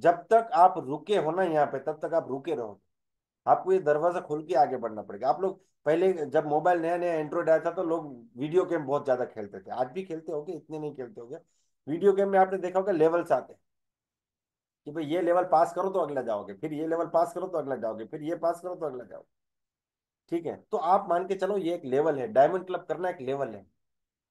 जब तक आप रुके हो ना यहाँ पे तब तक आप रुके रहोगे आपको ये दरवाजा खोल के आगे बढ़ना पड़ेगा आप लोग पहले जब मोबाइल नया नया एंड्रॉइड आया था तो लोग वीडियो गेम बहुत ज्यादा खेलते थे आज भी खेलते हो इतने नहीं खेलते हो वीडियो गेम में आपने देखा होगा लेवल्स आते हैं कि भाई ये लेवल पास करो तो अगला जाओगे फिर ये लेवल पास करो तो अगला जाओगे फिर ये पास करो तो अगला जाओगे ठीक है तो आप मान के चलो ये एक लेवल है डायमंड क्लब करना एक लेवल है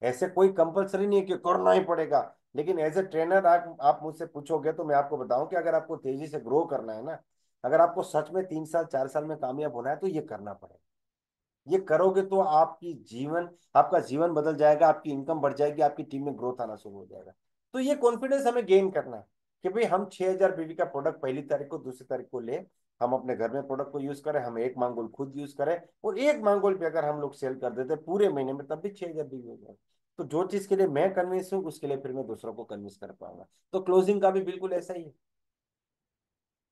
ऐसे कोई कंपलसरी नहीं है कि करना ही पड़ेगा लेकिन एज ए ट्रेनर आप आप मुझसे पूछोगे तो मैं आपको बताऊं कि अगर आपको तेजी से ग्रो करना है ना अगर आपको सच में तीन साल चार साल में कामयाब होना है तो ये करना पड़ेगा ये करोगे तो आपकी जीवन आपका जीवन बदल जाएगा आपकी इनकम बढ़ जाएगी आपकी टीम में ग्रोथ आना शुरू हो जाएगा तो ये कॉन्फिडेंस हमें गेन करना है कि भाई हम 6000 बीवी का प्रोडक्ट पहली तारीख को दूसरी तारीख को ले हम अपने घर में प्रोडक्ट को यूज करें हम एक मांगोल खुद यूज करें और एक मांगोल पे अगर हम लोग सेल कर देते पूरे महीने में तब भी छह हजार बीवी हो जाए तो जो चीज के लिए मैं कन्विंस हूँ उसके लिए फिर मैं दूसरों को कन्विंस कर पाऊंगा तो क्लोजिंग का भी बिल्कुल ऐसा ही है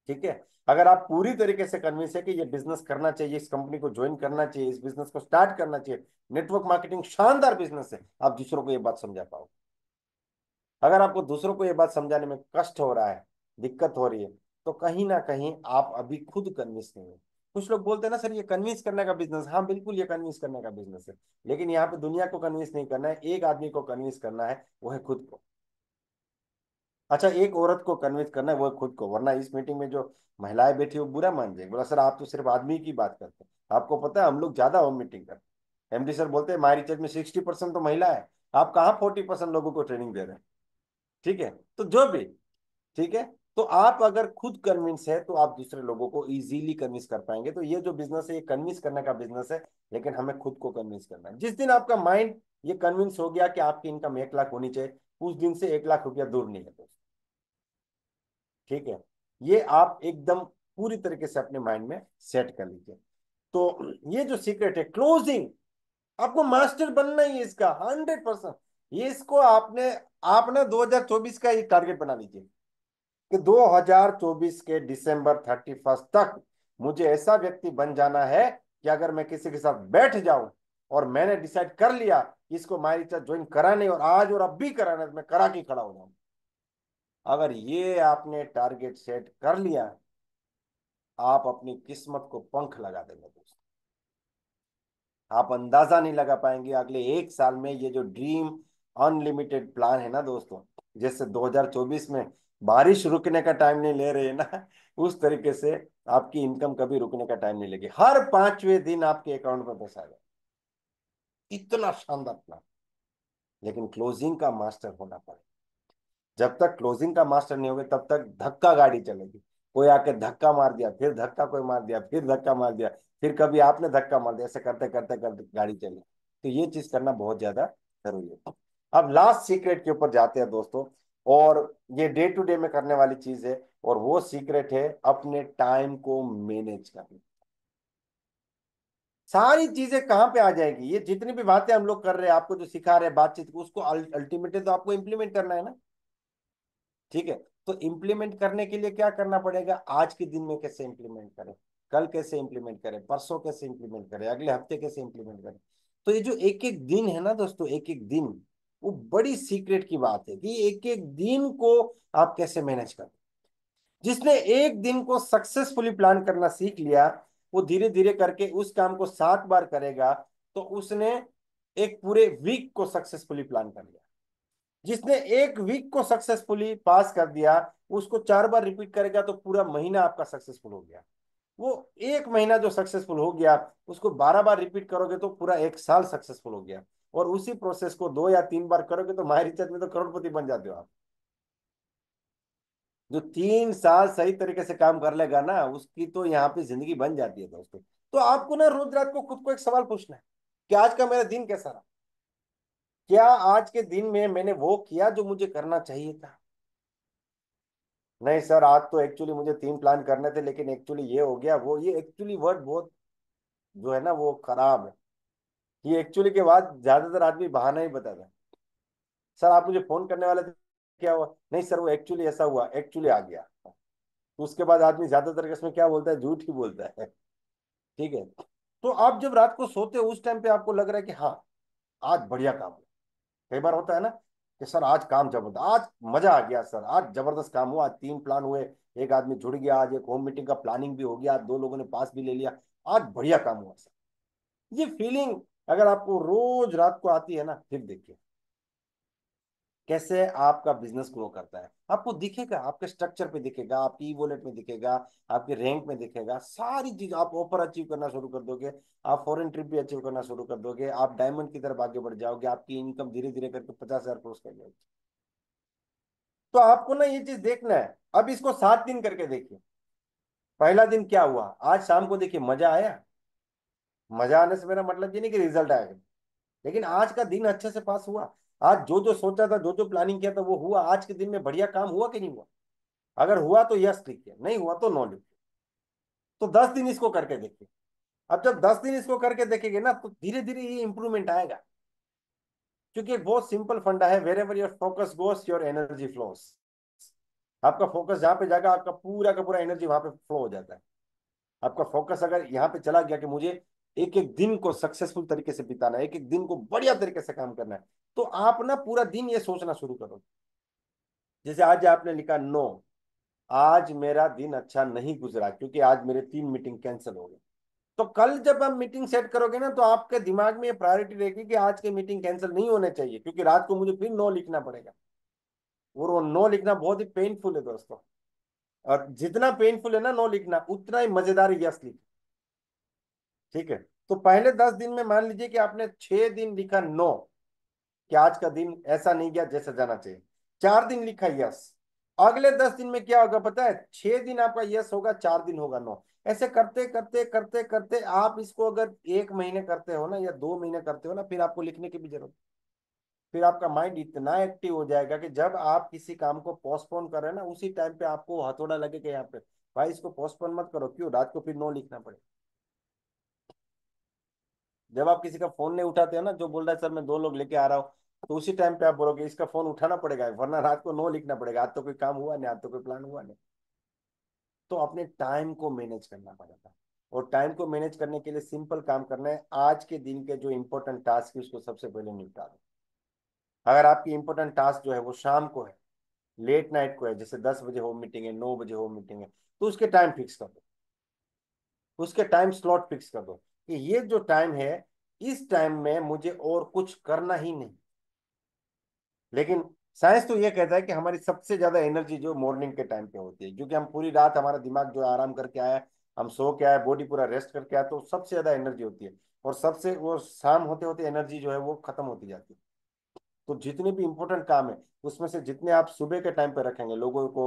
ठीक है अगर आप पूरी तरीके से कन्विंस है कि ये बिजनेस करना चाहिए इस कंपनी को ज्वाइन करना चाहिए इस बिजनेस को स्टार्ट करना चाहिए नेटवर्क मार्केटिंग शानदार बिजनेस है आप दूसरों को ये बात समझा पाओगे अगर आपको दूसरों को ये बात समझाने में कष्ट हो रहा है दिक्कत हो रही है तो कहीं ना कहीं आप अभी खुद कन्विंस नहीं हो कुछ लोग बोलते हैं ना सर ये कन्विंस करने का बिजनेस हाँ बिल्कुल ये कन्विंस करने का बिजनेस है लेकिन यहाँ पे दुनिया को कन्विंस नहीं करना है एक आदमी को कन्विंस करना है वो है खुद को अच्छा एक औरत को कन्विंस करना है वो खुद को वरना इस मीटिंग में जो महिलाएं बैठी वो बुरा मान जाएगी बोला सर आप तो सिर्फ आदमी की बात करते हैं आपको पता है हम लोग ज्यादा होम मीटिंग करते हैं एम सर बोलते हैं हमारी चर्च में सिक्सटी परसेंट तो महिला है आप कहाँ फोर्टी परसेंट लोगों को ट्रेनिंग दे रहे हैं ठीक है तो जो भी ठीक है तो आप अगर खुद कन्विंस है तो आप दूसरे लोगों को इजीली कन्विंस कर पाएंगे तो ये जो बिजनेस है ये कन्विंस करने का बिजनेस है लेकिन हमें खुद को कन्विंस करना है जिस दिन आपका माइंड ये कन्विंस हो गया कि आपकी इनकम एक लाख होनी चाहिए उस दिन से एक लाख रुपया दूर नहीं है दोस्तों ठीक है ये आप एकदम पूरी तरीके से अपने माइंड में सेट कर लीजिए तो ये जो सीक्रेट है क्लोजिंग आपको मास्टर बनना ही है इसका हंड्रेड परसेंट ये इसको आपने आपने 2024 का ये टारगेट बना लीजिए कि 2024 के दिसंबर 31 तक मुझे ऐसा व्यक्ति बन जाना है कि अगर मैं किसी के साथ बैठ जाऊं और मैंने डिसाइड कर लिया इसको मारी साथ ज्वाइन कराने और आज और अब भी कराना मैं करा के खड़ा हो जाऊं अगर ये आपने टारगेट सेट कर लिया आप अपनी किस्मत को पंख लगा देंगे दोस्तों आप अंदाजा नहीं लगा पाएंगे अगले एक साल में ये जो ड्रीम अनलिमिटेड प्लान है ना दोस्तों जैसे 2024 में बारिश रुकने का टाइम नहीं ले रहे ना उस तरीके से आपकी इनकम कभी रुकने का टाइम नहीं लेगी हर पांचवें दिन आपके अकाउंट में पैसा आएगा इतना शानदार प्लान लेकिन क्लोजिंग का मास्टर होना पड़ेगा जब तक क्लोजिंग का मास्टर नहीं होगा तब तक धक्का गाड़ी चलेगी कोई आके धक्का मार दिया फिर धक्का कोई मार दिया फिर धक्का मार दिया फिर कभी आपने धक्का मार दिया ऐसे करते करते करते गाड़ी चली तो ये चीज करना बहुत ज्यादा जरूरी है अब लास्ट सीक्रेट के ऊपर जाते हैं दोस्तों और ये डे टू डे में करने वाली चीज है और वो सीक्रेट है अपने टाइम को मैनेज करना सारी चीजें कहां पे आ जाएगी ये जितनी भी बातें हम लोग कर रहे हैं आपको जो सिखा रहे हैं बातचीत उसको अल्टीमेटली तो आपको इम्प्लीमेंट करना है ना ठीक है तो इम्प्लीमेंट करने के लिए क्या करना पड़ेगा आज के दिन में कैसे इंप्लीमेंट करें कल कैसे इंप्लीमेंट करें परसों कैसे इंप्लीमेंट करें अगले हफ्ते कैसे इंप्लीमेंट करें तो ये जो एक एक दिन है ना दोस्तों एक एक दिन वो बड़ी सीक्रेट की बात है कि एक एक दिन को आप कैसे मैनेज कर जिसने एक दिन को सक्सेसफुली प्लान करना सीख लिया वो धीरे धीरे करके उस काम को सात बार करेगा तो उसने एक पूरे वीक को सक्सेसफुली प्लान कर लिया जिसने एक वीक को सक्सेसफुली पास कर दिया उसको चार बार रिपीट करेगा तो पूरा महीना आपका सक्सेसफुल हो गया वो एक महीना जो सक्सेसफुल हो गया उसको बारह बार रिपीट करोगे तो पूरा एक साल सक्सेसफुल हो गया और उसी प्रोसेस को दो या तीन बार करोगे तो माहिर में तो करोड़पति बन जाते हो आप जो तीन साल सही तरीके से काम कर लेगा ना उसकी तो यहाँ पे जिंदगी बन जाती है दोस्तों तो आपको ना रोज रात को खुद को एक सवाल पूछना है कि आज का मेरा दिन कैसा रहा क्या आज के दिन में मैंने वो किया जो मुझे करना चाहिए था नहीं सर आज तो एक्चुअली मुझे तीन प्लान करने थे लेकिन एक्चुअली ये हो गया वो ये एक्चुअली वर्ड बहुत जो है ना वो खराब है ये एक्चुअली के बाद ज्यादातर आदमी बहाना ही बताता है सर आप मुझे फोन करने वाले थे क्या हुआ नहीं सर वो एक्चुअली ऐसा हुआ एक्चुअली आ गया तो उसके बाद आदमी ज्यादातर केस क्या बोलता है झूठ ही बोलता है ठीक है तो आप जब रात को सोते हो उस टाइम पे आपको लग रहा है कि हाँ आज बढ़िया काम हुआ कई बार होता है ना कि सर आज काम जबरदस्त आज मजा आ गया सर आज जबरदस्त काम हुआ आज तीन प्लान हुए एक आदमी जुड़ गया आज एक होम मीटिंग का प्लानिंग भी हो गया आज दो लोगों ने पास भी ले लिया आज बढ़िया काम हुआ सर ये फीलिंग अगर आपको रोज रात को आती है ना फिर देखिए कैसे आपका बिजनेस ग्रो करता है आपको दिखेगा आपके स्ट्रक्चर पे दिखेगा आपकी ई वॉलेट में दिखेगा आपके रैंक में दिखेगा सारी चीज आप ऑफर अचीव करना शुरू कर दोगे आप फॉरेन ट्रिप भी अचीव करना शुरू कर दोगे आप डायमंड की तरफ आगे बढ़ जाओगे आपकी इनकम धीरे धीरे करके पचास हजार क्रॉस कर जाएगी तो आपको ना ये चीज देखना है अब इसको सात दिन करके देखिए पहला दिन क्या हुआ आज शाम को देखिए मजा आया मजा आने से मेरा मतलब ये नहीं कि रिजल्ट आएगा लेकिन आज का दिन अच्छे से पास हुआ आज जो जो सोचा था जो जो प्लानिंग किया था वो हुआ आज के दिन में बढ़िया काम हुआ कि नहीं हुआ अगर हुआ तो यस लिख लिखिए नहीं हुआ तो नो लिख लिखिए तो दस दिन इसको करके देखिए अब जब दस दिन इसको करके देखेंगे ना तो धीरे धीरे ये इंप्रूवमेंट आएगा क्योंकि एक बहुत सिंपल फंडा है wherever your focus goes your energy flows आपका फोकस जहां पे जाएगा आपका पूरा का पूरा एनर्जी वहां पे फ्लो हो जाता है आपका फोकस अगर यहाँ पे चला गया कि मुझे एक एक दिन को सक्सेसफुल तरीके से बिताना है एक एक दिन को बढ़िया तरीके से काम करना है तो आप ना पूरा दिन ये सोचना शुरू करो जैसे आज आपने लिखा नो आज मेरा दिन अच्छा नहीं गुजरा क्योंकि आज मेरे तीन मीटिंग कैंसिल हो गए तो कल जब आप मीटिंग सेट करोगे ना तो आपके दिमाग में ये प्रायोरिटी रहेगी कि आज की मीटिंग कैंसिल नहीं होने चाहिए क्योंकि रात को मुझे फिर नो लिखना पड़ेगा और वो नो लिखना बहुत ही पेनफुल है दोस्तों और जितना पेनफुल है ना नो लिखना उतना ही मजेदार यस लिखना ठीक है तो पहले दस दिन में मान लीजिए कि आपने छह दिन लिखा नो कि आज का दिन ऐसा नहीं गया जैसा जाना चाहिए चार दिन लिखा यस अगले दस दिन में क्या होगा पता है छह दिन आपका यस होगा चार दिन होगा नो ऐसे करते करते करते करते आप इसको अगर एक महीने करते हो ना या दो महीने करते हो ना फिर आपको लिखने की भी जरूरत फिर आपका माइंड इतना एक्टिव हो जाएगा कि जब आप किसी काम को पोस्टपोन कर रहे हैं ना उसी टाइम पे आपको हथौड़ा लगेगा यहाँ पे भाई इसको पोस्टपोन मत करो क्यों रात को फिर नो लिखना पड़ेगा जब आप किसी का फोन नहीं उठाते हो ना जो बोल रहा है सर मैं दो लोग लेके आ रहा हूँ तो उसी टाइम पे आप बोलोगे इसका फोन उठाना पड़ेगा वरना रात को नो लिखना पड़ेगा आज तो कोई काम हुआ नहीं आज तो कोई प्लान हुआ नहीं तो अपने टाइम को मैनेज करना पड़ेगा और टाइम को मैनेज करने के लिए सिंपल काम करना है आज के दिन के जो इम्पोर्टेंट टास्क है उसको सबसे पहले निपटा दो अगर आपकी इम्पोर्टेंट टास्क जो है वो शाम को है लेट नाइट को है जैसे दस बजे होम मीटिंग है नौ बजे होम मीटिंग है तो उसके टाइम फिक्स कर दो उसके टाइम स्लॉट फिक्स कर दो कि ये जो टाइम है इस टाइम में मुझे और कुछ करना ही नहीं लेकिन साइंस तो ये कहता है कि हमारी सबसे ज्यादा एनर्जी जो मॉर्निंग के टाइम पे होती है क्योंकि हम पूरी रात हमारा दिमाग जो आराम करके आया हम सो के आए बॉडी पूरा रेस्ट करके आए तो सबसे ज्यादा एनर्जी होती है और सबसे वो शाम होते होते एनर्जी जो है वो खत्म होती जाती है तो जितने भी इंपॉर्टेंट काम है उसमें से जितने आप सुबह के टाइम पे रखेंगे लोगों को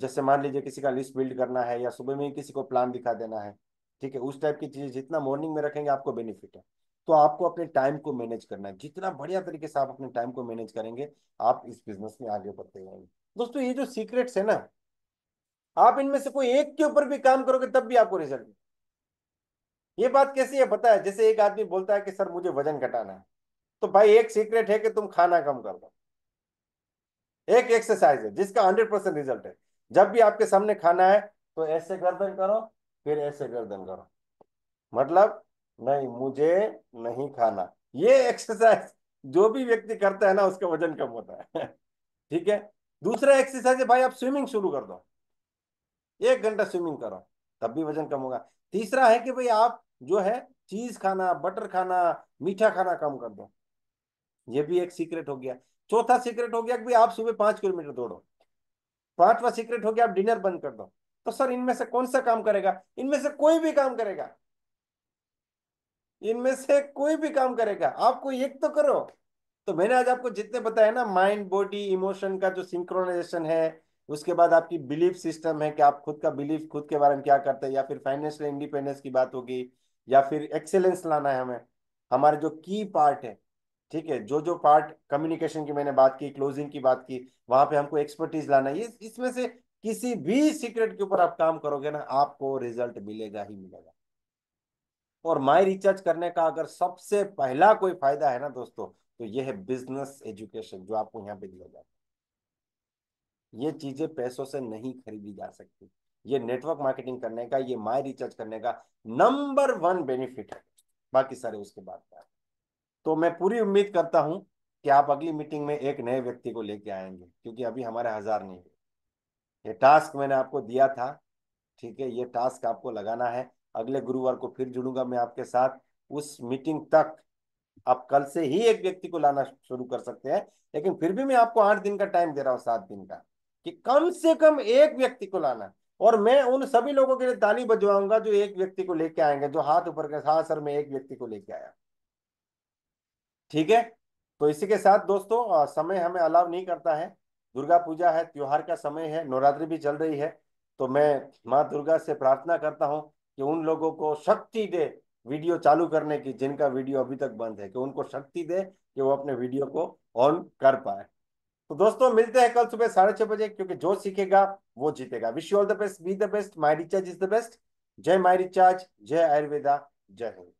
जैसे मान लीजिए किसी का लिस्ट बिल्ड करना है या सुबह में किसी को प्लान दिखा देना है ठीक है उस टाइप की चीजें जितना मॉर्निंग में रखेंगे आपको बेनिफिट है तो आपको अपने टाइम को मैनेज करना है जितना बढ़िया तरीके से आप अपने टाइम को मैनेज करेंगे आप इस बिजनेस में आगे बढ़ते जाएंगे दोस्तों ये जो सीक्रेट्स है ना आप इनमें से कोई एक के ऊपर भी काम करोगे तब भी आपको रिजल्ट ये बात कैसी है पता है जैसे एक आदमी बोलता है कि सर मुझे वजन घटाना है तो भाई एक सीक्रेट है कि तुम खाना कम कर दो एक एक्सरसाइज है जिसका हंड्रेड परसेंट रिजल्ट है जब भी आपके सामने खाना है तो ऐसे गर्दन करो फिर ऐसे गर्दन करो मतलब नहीं मुझे नहीं खाना ये एक्सरसाइज जो भी व्यक्ति करता है ना उसका वजन कम होता है ठीक है दूसरा एक्सरसाइज है भाई आप स्विमिंग शुरू कर दो एक घंटा स्विमिंग करो तब भी वजन कम होगा तीसरा है कि भाई आप जो है चीज खाना बटर खाना मीठा खाना कम कर दो ये भी एक सीक्रेट हो गया चौथा सीक्रेट हो गया कि भाई आप सुबह पांच किलोमीटर दौड़ो पांचवा सीक्रेट हो गया आप डिनर बंद कर दो तो सर इनमें से कौन सा काम करेगा इनमें से कोई भी काम करेगा इनमें से कोई भी काम करेगा आपको एक तो करो तो मैंने आज आपको जितने बताया ना माइंड बॉडी इमोशन का जो सिंक्रोनाइजेशन है उसके बाद आपकी बिलीफ सिस्टम है कि आप खुद का बिलीफ खुद के बारे में क्या करते हैं या फिर फाइनेंशियल इंडिपेंडेंस की बात होगी या फिर एक्सेलेंस लाना है हमें हमारे जो की पार्ट है ठीक है जो जो पार्ट कम्युनिकेशन की मैंने बात की क्लोजिंग की बात की वहां पे हमको एक्सपर्टीज लाना है ये इसमें से किसी भी सीक्रेट के ऊपर आप काम करोगे ना आपको रिजल्ट मिलेगा ही मिलेगा और माई रिचार्ज करने का अगर सबसे पहला कोई फायदा है ना दोस्तों तो यह है बिजनेस एजुकेशन जो आपको यहाँ पे दिया जाता है ये चीजें पैसों से नहीं खरीदी जा सकती ये नेटवर्क मार्केटिंग करने का ये माई रिचार्ज करने का नंबर वन बेनिफिट है बाकी सारे उसके बाद का तो मैं पूरी उम्मीद करता हूं कि आप अगली मीटिंग में एक नए व्यक्ति को लेके आएंगे क्योंकि अभी हमारे हजार नहीं ये टास्क मैंने आपको दिया था ठीक है ये टास्क आपको लगाना है अगले गुरुवार को फिर जुड़ूंगा मैं आपके साथ उस मीटिंग तक आप कल से ही एक व्यक्ति को लाना शुरू कर सकते हैं लेकिन फिर भी मैं आपको आठ दिन का टाइम दे रहा हूँ सात दिन का कि कम से कम एक व्यक्ति को लाना और मैं उन सभी लोगों के लिए ताली बजवाऊंगा जो एक व्यक्ति को लेके आएंगे जो हाथ ऊपर के हाँ सर मैं एक व्यक्ति को लेके आया ठीक है तो इसी के साथ दोस्तों समय हमें अलाव नहीं करता है दुर्गा पूजा है त्योहार का समय है नवरात्रि भी चल रही है तो मैं माँ दुर्गा से प्रार्थना करता हूँ कि उन लोगों को शक्ति दे वीडियो चालू करने की जिनका वीडियो अभी तक बंद है कि उनको शक्ति दे कि वो अपने वीडियो को ऑन कर पाए तो दोस्तों मिलते हैं कल सुबह साढ़े छह बजे क्योंकि जो सीखेगा वो जीतेगा wish you all the best be the best my recharge is the best जय माई रिचार्ज जय आयुर्वेदा जय हिंद